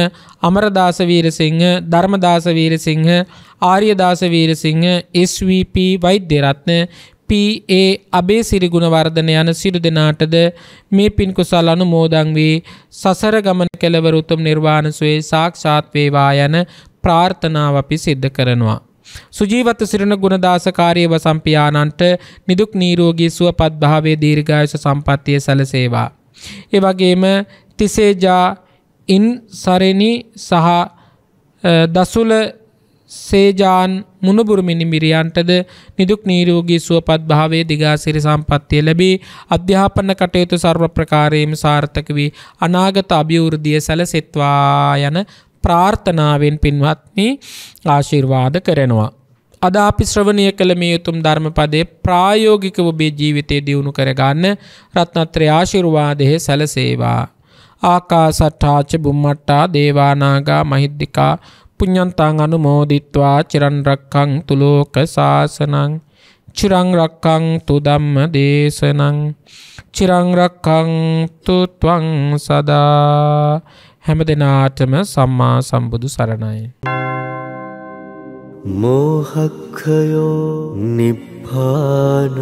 අමරදාස වීරසිංහ ධර්මදාස වීරසිංහ ආර්යදාස වීරසිංහ SVP වෛද්‍යරත්න පඒ අබේ සිරිගුණ වර්ධන යන සිරු දෙනාටද මේ පින්කුසල් අනු මෝදං වී සසර ගමන කෙලවරුතුම් නිර්වාණසුවේ සාක්ෂාත්වේවා යන ප්‍රාර්ථනාව අපි සිද්ධ කරනවා. සුජීවත සිරණ ගුණදාසකාරයව සම්පියානන්ට නිදුක් නීරෝගී සුවපත් භාවේ දීර්ඝායුෂ සම්පත්තිය සැලසේවා. ඒ වගේම තිසේජා ඉන් සරණි සහ දසුල සේජාන් මුණුබුරු මිනිමිරියන්ටද නිදුක් නීරෝගී සුවපත් භාවයේ දිගාසිරි සම්පත්තිය ලැබී අධ්‍යාපන කටයුතු සර්ව ප්‍රකාරයෙන්ම සාර්ථක වී අනාගත අභිවෘද්ධිය සැලසෙත්වා යන ප්‍රාර්ථනාවෙන් පින්වත්නි ආශිර්වාද කරනවා. අද අපි ශ්‍රවණය කළ මේ යුතුම් ධර්මපදේ ප්‍රායෝගික ඔබේ ජීවිතය දියුණු කරගන්න රත්නත්‍රය ආශිරුවාදය සැලසේවා. ආකා සට්ඨාච බුම්මට්ටා දේවානාගා මහිද්දිකා පුඤ්ඥන්තං අනු මෝදිත්වා චිරන්රක්කං තුළෝක ශාසනං චිරංරක්කං තුදම්ම දේශනං චිරංරක්කං තුත්වං සදා හැම දෙනාටම සම්මා සම්බුදු සරණයි. මෝහක්කයෝ නිප්පානං